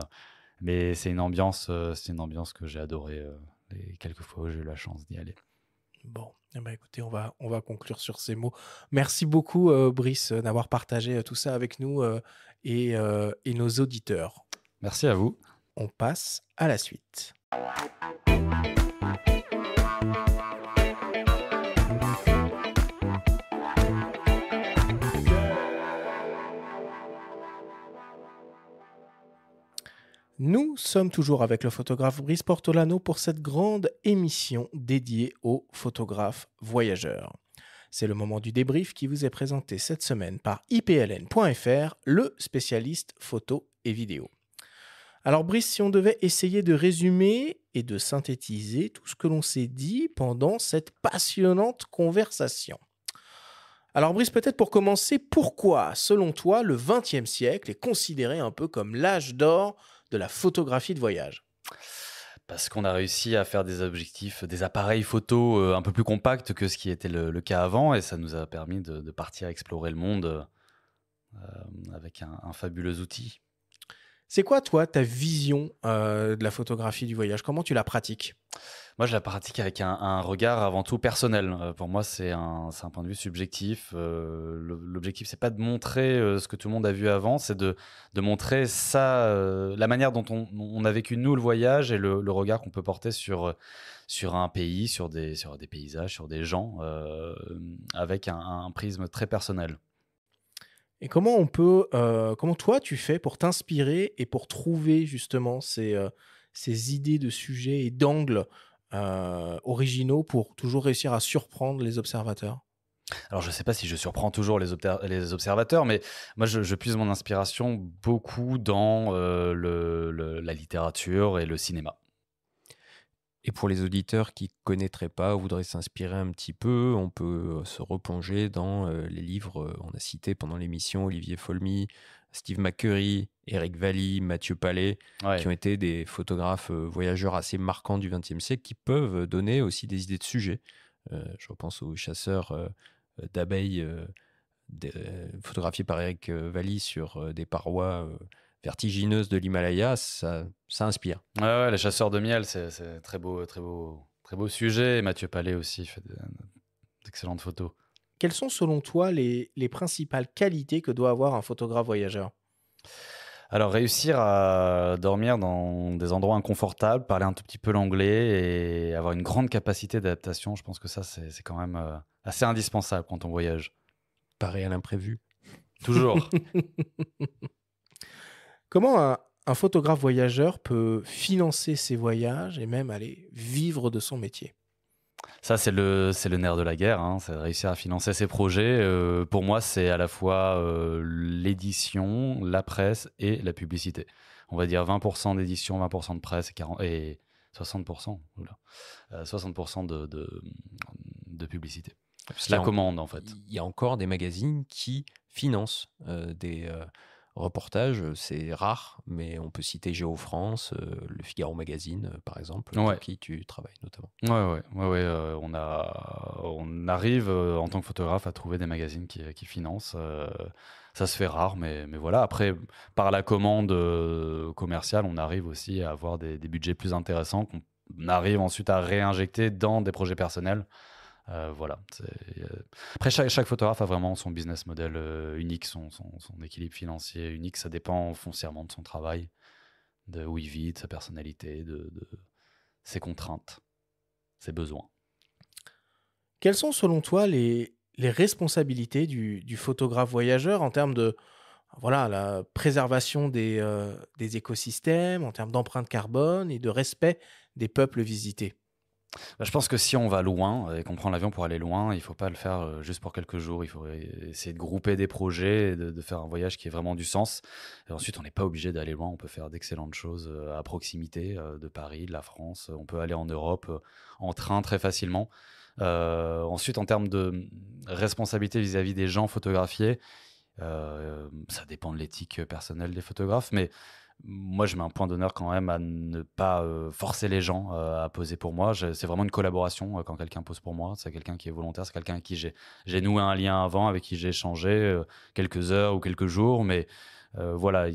mais c'est une ambiance, euh, c'est une ambiance que j'ai adorée et les quelques fois où j'ai eu la chance d'y aller. Bon, eh ben, écoutez, on va, on va conclure sur ces mots. Merci beaucoup, Brice, d'avoir partagé tout ça avec nous et nos auditeurs. Merci à vous. On passe à la suite. Nous sommes toujours avec le photographe Brice Portolano pour cette grande émission dédiée aux photographes voyageurs. C'est le moment du débrief qui vous est présenté cette semaine par ipln.fr, le spécialiste photo et vidéo. Alors Brice, si on devait essayer de résumer et de synthétiser tout ce que l'on s'est dit pendant cette passionnante conversation. Alors Brice, peut-être pour commencer, pourquoi, selon toi, le XXe siècle est considéré un peu comme l'âge d'or de la photographie de voyage parce qu'on a réussi à faire des objectifs, des appareils photo euh, un peu plus compacts que ce qui était le, cas avant, et ça nous a permis de, partir explorer le monde euh, avec un, fabuleux outil. C'est quoi, toi, ta vision euh, de la photographie du voyage Comment tu la pratiques moi, je la pratique avec un, regard avant tout personnel. Euh, pour moi, c'est un, point de vue subjectif. Euh, L'objectif, c'est pas de montrer euh, ce que tout le monde a vu avant, c'est de, montrer ça, euh, la manière dont on, a vécu nous le voyage et le, regard qu'on peut porter sur sur un pays, sur des sur des paysages, sur des gens, avec un, prisme très personnel. Et comment on peut, comment toi tu fais pour t'inspirer et pour trouver justement ces ces idées de sujets et d'angles euh, originaux pour toujours réussir à surprendre les observateurs alors, je ne sais pas si je surprends toujours les, observateurs, mais moi, je, je, puise mon inspiration beaucoup dans euh, le, la littérature et le cinéma pour les auditeurs qui connaîtraient pas voudraient s'inspirer un petit peu, on peut euh, se replonger dans euh, les livres. Euh, on a cité pendant l'émission Olivier Folmy, Steve McCurry, Eric Valli, Mathieu Palais, qui ont été des photographes voyageurs assez marquants du XXe siècle, qui peuvent donner aussi des idées de sujets. je pense aux chasseurs d'abeilles photographiés par Eric Valli sur des parois vertigineuse de l'Himalaya, ça, inspire. les chasseurs de miel, c'est très beau, très beau, très beau sujet. Mathieu Palais aussi fait d'excellentes photos. Quelles sont selon toi les, les, principales qualités que doit avoir un photographe voyageur alors réussir à dormir dans des endroits inconfortables, parler un tout petit peu l'anglais et avoir une grande capacité d'adaptation, je pense que ça c'est quand même euh, assez indispensable quand on voyage. Pareil à l'imprévu. Toujours. Comment un, photographe voyageur peut financer ses voyages et même aller vivre de son métier ça, c'est le, nerf de la guerre, hein. c'est réussir à financer ses projets. Euh, pour moi, c'est à la fois euh, l'édition, la presse et la publicité. On va dire 20% d'édition, 20% de presse et, 60%, 60 euh, de, publicité. la commande, en fait. Il y a encore des magazines qui financent des reportage, euh, c'est rare, mais on peut citer Géo France, euh, le Figaro Magazine, euh, par exemple, ouais. qui tu travailles notamment. Oui, ouais, on, on arrive en tant que photographe à trouver des magazines qui, financent. ça se fait rare, mais, mais voilà. Après, par la commande commerciale, on arrive aussi à avoir des, des budgets plus intéressants qu'on arrive ensuite à réinjecter dans des projets personnels. Euh, voilà. Euh, après, chaque, photographe a vraiment son business model euh, unique, son, équilibre financier unique. Ça dépend foncièrement de son travail, de où il vit, de sa personnalité, de, ses contraintes, ses besoins. Quelles sont selon toi les, responsabilités du, photographe voyageur en termes de voilà, la préservation des, des écosystèmes, en termes d'empreinte carbone et de respect des peuples visités bah, je pense que si on va loin et qu'on prend l'avion pour aller loin, il ne faut pas le faire euh, juste pour quelques jours. Il faut essayer de grouper des projets, et de, faire un voyage qui ait vraiment du sens. ensuite, on n'est pas obligé d'aller loin. On peut faire d'excellentes choses euh, à proximité euh, de Paris, de la France. On peut aller en Europe en train très facilement. ensuite, en termes de responsabilité vis-à-vis des gens photographiés, ça dépend de l'éthique personnelle des photographes, mais moi, je mets un point d'honneur quand même à ne pas euh, forcer les gens euh, à poser pour moi. C'est vraiment une collaboration euh, quand quelqu'un pose pour moi. C'est quelqu'un qui est volontaire, c'est quelqu'un avec qui j'ai noué un lien avant, avec qui j'ai échangé quelques heures ou quelques jours. Mais voilà,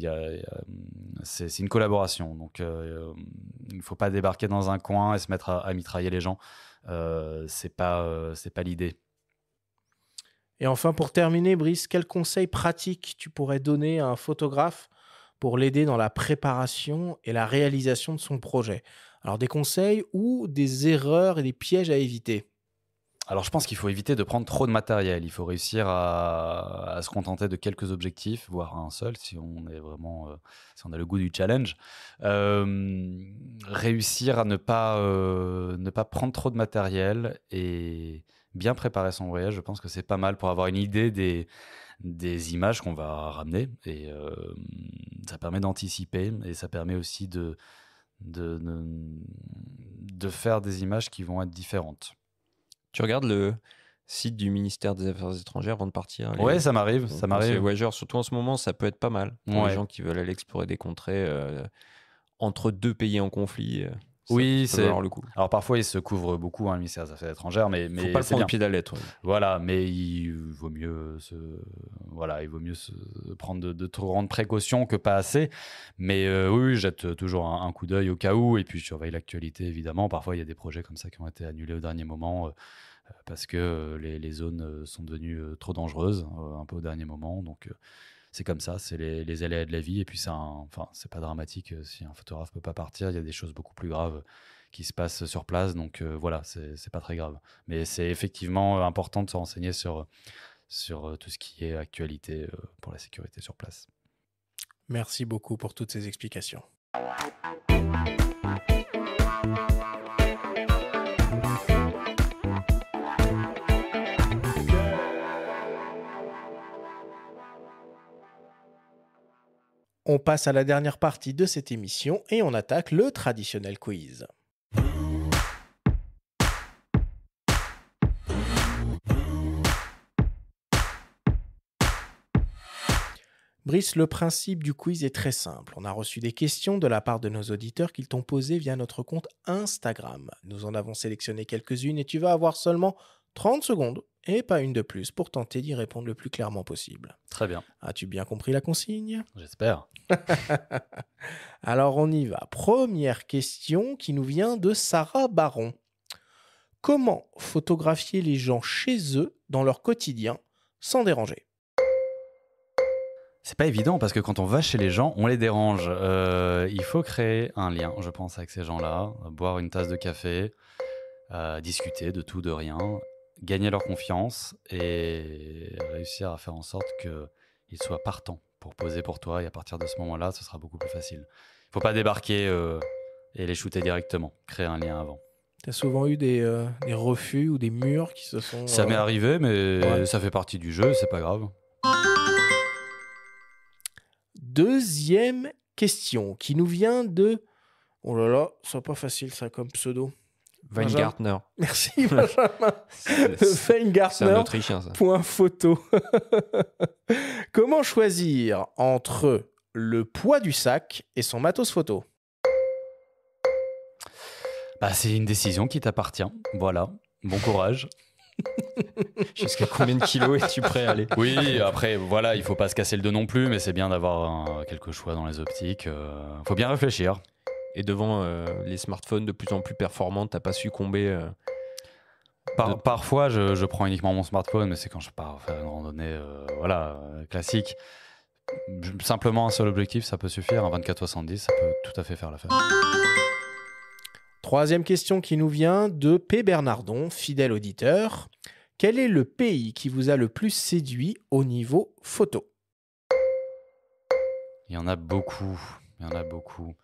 c'est une collaboration. Donc, il ne faut pas débarquer dans un coin et se mettre à, mitrailler les gens. Euh, c'est pas, c'est pas l'idée. Et enfin, pour terminer, Brice, quel conseil pratique tu pourrais donner à un photographe pour l'aider dans la préparation et la réalisation de son projet. Alors des conseils ou des erreurs et des pièges à éviter alors je pense qu'il faut éviter de prendre trop de matériel, il faut réussir à, se contenter de quelques objectifs, voire un seul si on est vraiment euh, si on a le goût du challenge. réussir à ne pas euh, ne pas prendre trop de matériel et bien préparer son voyage, je pense que c'est pas mal pour avoir une idée des des images qu'on va ramener et euh, ça permet d'anticiper et ça permet aussi de, de, de, faire des images qui vont être différentes. Tu regardes le site du ministère des Affaires étrangères avant de partir Oui, Ouais, ça m'arrive, ça m'arrive. voyageurs, surtout en ce moment, ça peut être pas mal pour les gens qui veulent aller explorer des contrées euh, entre deux pays en conflit. Euh oui, c'est. Alors parfois, il se couvre beaucoup, hein, le ministère des Affaires étrangères, mais. mais Faut pas le prendre pied à Voilà, mais il vaut mieux se. Voilà, il vaut mieux se prendre de, trop grandes précautions que pas assez. Mais euh, oui, jette toujours un, coup d'œil au cas où, et puis je surveille l'actualité, évidemment. Parfois, il y a des projets comme ça qui ont été annulés au dernier moment. Euh, parce que euh, les, zones sont devenues trop dangereuses un peu au dernier moment. Donc, c'est comme ça, c'est les, les, aléas de la vie. Et puis, ça, enfin, c'est pas dramatique euh, si un photographe peut pas partir. Il y a des choses beaucoup plus graves qui se passent sur place. Donc euh, voilà, c'est pas très grave. Mais c'est effectivement euh, important de se renseigner sur, sur tout ce qui est actualité pour la sécurité sur place. Merci beaucoup pour toutes ces explications. On passe à la dernière partie de cette émission et on attaque le traditionnel quiz. Brice, le principe du quiz est très simple. On a reçu des questions de la part de nos auditeurs qu'ils t'ont posées via notre compte Instagram. Nous en avons sélectionné quelques-unes et tu vas avoir seulement 30 secondes et pas une de plus pour tenter d'y répondre le plus clairement possible. Très bien. As-tu bien compris la consigne J'espère. Alors on y va. Première question qui nous vient de Sarah Baron. Comment photographier les gens chez eux dans leur quotidien sans déranger c'est pas évident parce que quand on va chez les gens, on les dérange. Euh, il faut créer un lien, je pense, avec ces gens-là, boire une tasse de café, euh, discuter de tout, de rien, gagner leur confiance et réussir à faire en sorte qu'ils soient partants pour poser pour toi. Et à partir de ce moment-là, ce sera beaucoup plus facile. Il faut pas débarquer euh, et les shooter directement. Créer un lien avant. Tu as souvent eu euh, des, refus ou des murs qui se sont. Ça euh, m'est arrivé, mais ça fait partie du jeu, c'est pas grave. Deuxième question qui nous vient de. Oh là là, n'est pas facile ça comme pseudo. Weingartner. Merci Benjamin. Weingartner. un Autrichien ça. Point photo. Comment choisir entre le poids du sac et son matos photo bah, C'est une décision qui t'appartient. Voilà. Bon courage. Jusqu'à combien de kilos es-tu prêt à aller Oui, après, voilà, il faut pas se casser le dos non plus, mais c'est bien d'avoir quelques choix dans les optiques. Il euh, faut bien réfléchir et devant euh, les smartphones de plus en plus performants, t'as pas succombé euh, Parfois, je, prends uniquement mon smartphone, mais c'est quand je pars faire une randonnée euh, voilà, classique. simplement un seul objectif, ça peut suffire. Un 24-70, ça peut tout à fait faire la l'affaire. Troisième question qui nous vient de P. Bernardon, fidèle auditeur. Quel est le pays qui vous a le plus séduit au niveau photo Il y en a beaucoup. Il y en a beaucoup.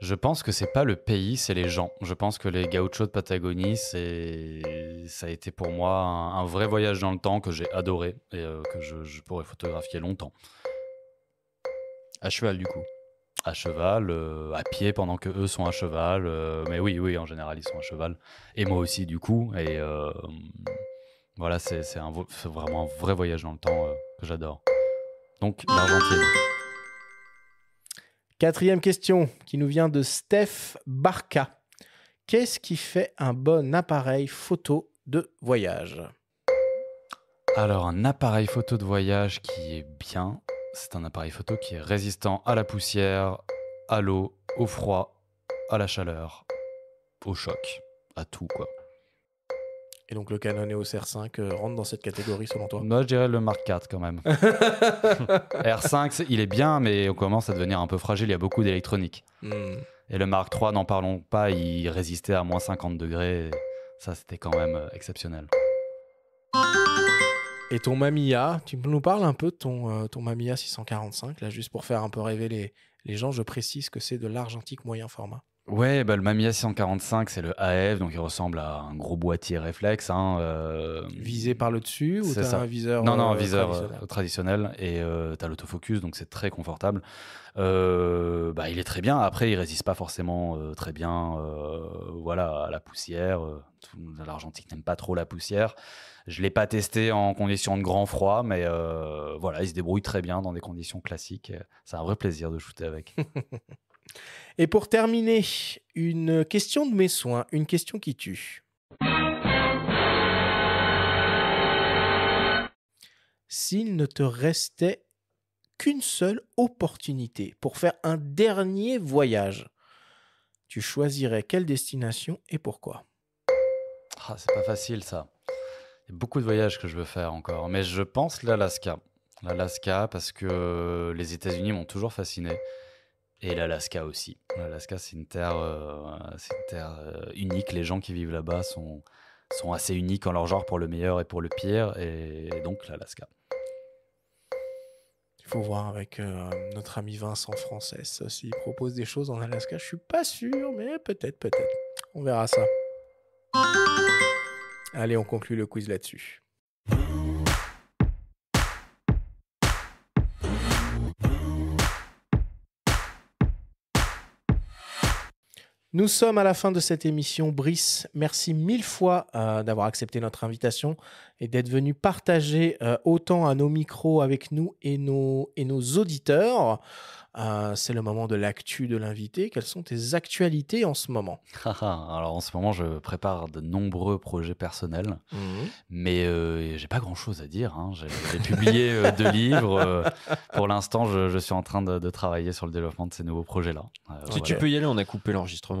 Je pense que c'est pas le pays, c'est les gens. Je pense que les gauchos de Patagonie, c'est ça a été pour moi un, vrai voyage dans le temps que j'ai adoré et euh, que je, pourrais photographier longtemps. À cheval du coup. À cheval, euh, à pied pendant que eux sont à cheval. Euh, mais oui, oui, en général ils sont à cheval et moi aussi du coup. Et voilà, c'est vraiment un vrai voyage dans le temps que j'adore. Donc l'Argentine. Quatrième question qui nous vient de Steph Barca. Qu'est-ce qui fait un bon appareil photo de voyage Alors un appareil photo de voyage qui est bien, c'est un appareil photo qui est résistant à la poussière, à l'eau, au froid, à la chaleur, au choc, à tout quoi. Et donc le Canon EOS R5 euh, rentre dans cette catégorie selon toi Moi je dirais le Mark IV quand même. R5 il est bien mais on commence à devenir un peu fragile, il y a beaucoup d'électronique. Hmm. Et le Mark III n'en parlons pas, il résistait à moins 50 degrés, ça c'était quand même euh, exceptionnel. Et ton Mamiya, tu nous parles un peu de ton, euh, ton Mamiya 645, là juste pour faire un peu rêver les, les gens, je précise que c'est de l'argentique moyen format. Ouais, bah, le Mamiya 145, c'est le AF, donc il ressemble à un gros boîtier réflexe. Hein, euh, Visé par le dessus ou t'as un viseur Non, non, euh, un viseur euh, traditionnel. et tu as l'autofocus, donc c'est très confortable. Bah, il est très bien. Après, il résiste pas forcément très bien voilà, à la poussière. L'argentique n'aime pas trop la poussière. Je l'ai pas testé en conditions de grand froid, mais voilà, il se débrouille très bien dans des conditions classiques. C'est un vrai plaisir de shooter avec. Et pour terminer, une question de mes soins, une question qui tue. S'il ne te restait qu'une seule opportunité pour faire un dernier voyage, tu choisirais quelle destination et pourquoi ah, C'est pas facile ça. Il y a beaucoup de voyages que je veux faire encore, mais je pense l'Alaska. L'Alaska parce que les États-Unis m'ont toujours fasciné. Et l'Alaska aussi. L'Alaska, c'est une terre, euh, une terre euh, unique. Les gens qui vivent là-bas sont, sont assez uniques en leur genre pour le meilleur et pour le pire. Et, donc l'Alaska. Il faut voir avec euh, notre ami Vincent français. s'il propose des choses en Alaska. Je suis pas sûr, mais peut-être, peut-être. On verra ça. Allez, on conclut le quiz là-dessus. Nous sommes à la fin de cette émission. Brice, merci mille fois euh, d'avoir accepté notre invitation et d'être venu partager euh, autant à nos micros avec nous et nos, et nos auditeurs. Euh, c'est le moment de l'actu de l'invité. Quelles sont tes actualités en ce moment ah, ah, Alors en ce moment, je prépare de nombreux projets personnels, mmh. mais euh, j'ai pas grand-chose à dire. Hein. J'ai publié deux livres. pour l'instant, je, suis en train de, travailler sur le développement de ces nouveaux projets-là. si tu peux y aller, on a coupé l'enregistrement.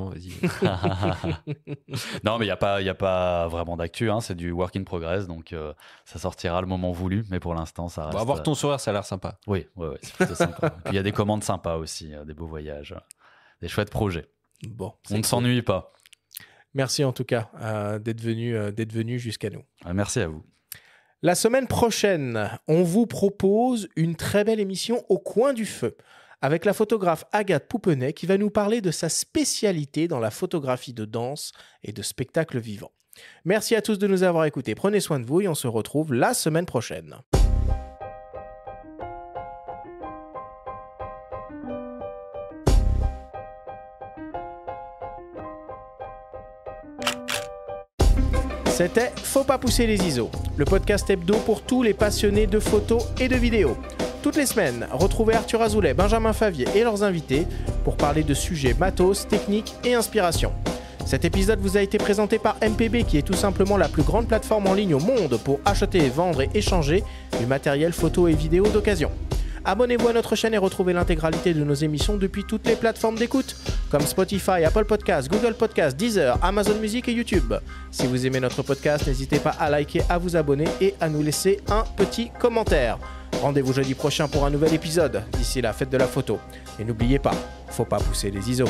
non, mais il n'y a, pas, a pas vraiment d'actu, hein, c'est du work in progress, donc euh, ça sortira le moment voulu, mais pour l'instant, ça reste. avoir ton euh, sourire, ça a l'air sympa. Oui, oui, c'est sympa. il y a des commandes sympas aussi, euh, des beaux voyages, des chouettes projets. Bon, On ne s'ennuie pas. Merci en tout cas d'être venu jusqu'à nous. Merci à vous. La semaine prochaine, on vous propose une très belle émission au coin du feu avec la photographe Agathe Poupenet qui va nous parler de sa spécialité dans la photographie de danse et de spectacle vivant. Merci à tous de nous avoir écoutés, prenez soin de vous et on se retrouve la semaine prochaine. C'était Faut pas pousser les ISO, le podcast hebdo pour tous les passionnés de photos et de vidéos. Toutes les semaines, retrouvez Arthur Azoulay, Benjamin Favier et leurs invités pour parler de sujets matos, techniques et inspiration. Cet épisode vous a été présenté par MPB qui est tout simplement la plus grande plateforme en ligne au monde pour acheter, vendre et échanger du matériel photo et vidéo d'occasion. Abonnez-vous à notre chaîne et retrouvez l'intégralité de nos émissions depuis toutes les plateformes d'écoute, comme Spotify, Apple Podcasts, Google Podcasts, Deezer, Amazon Music et YouTube. Si vous aimez notre podcast, n'hésitez pas à liker, à vous abonner et à nous laisser un petit commentaire. Rendez-vous jeudi prochain pour un nouvel épisode, d'ici la fête de la photo. Et n'oubliez pas, faut pas pousser les ISO.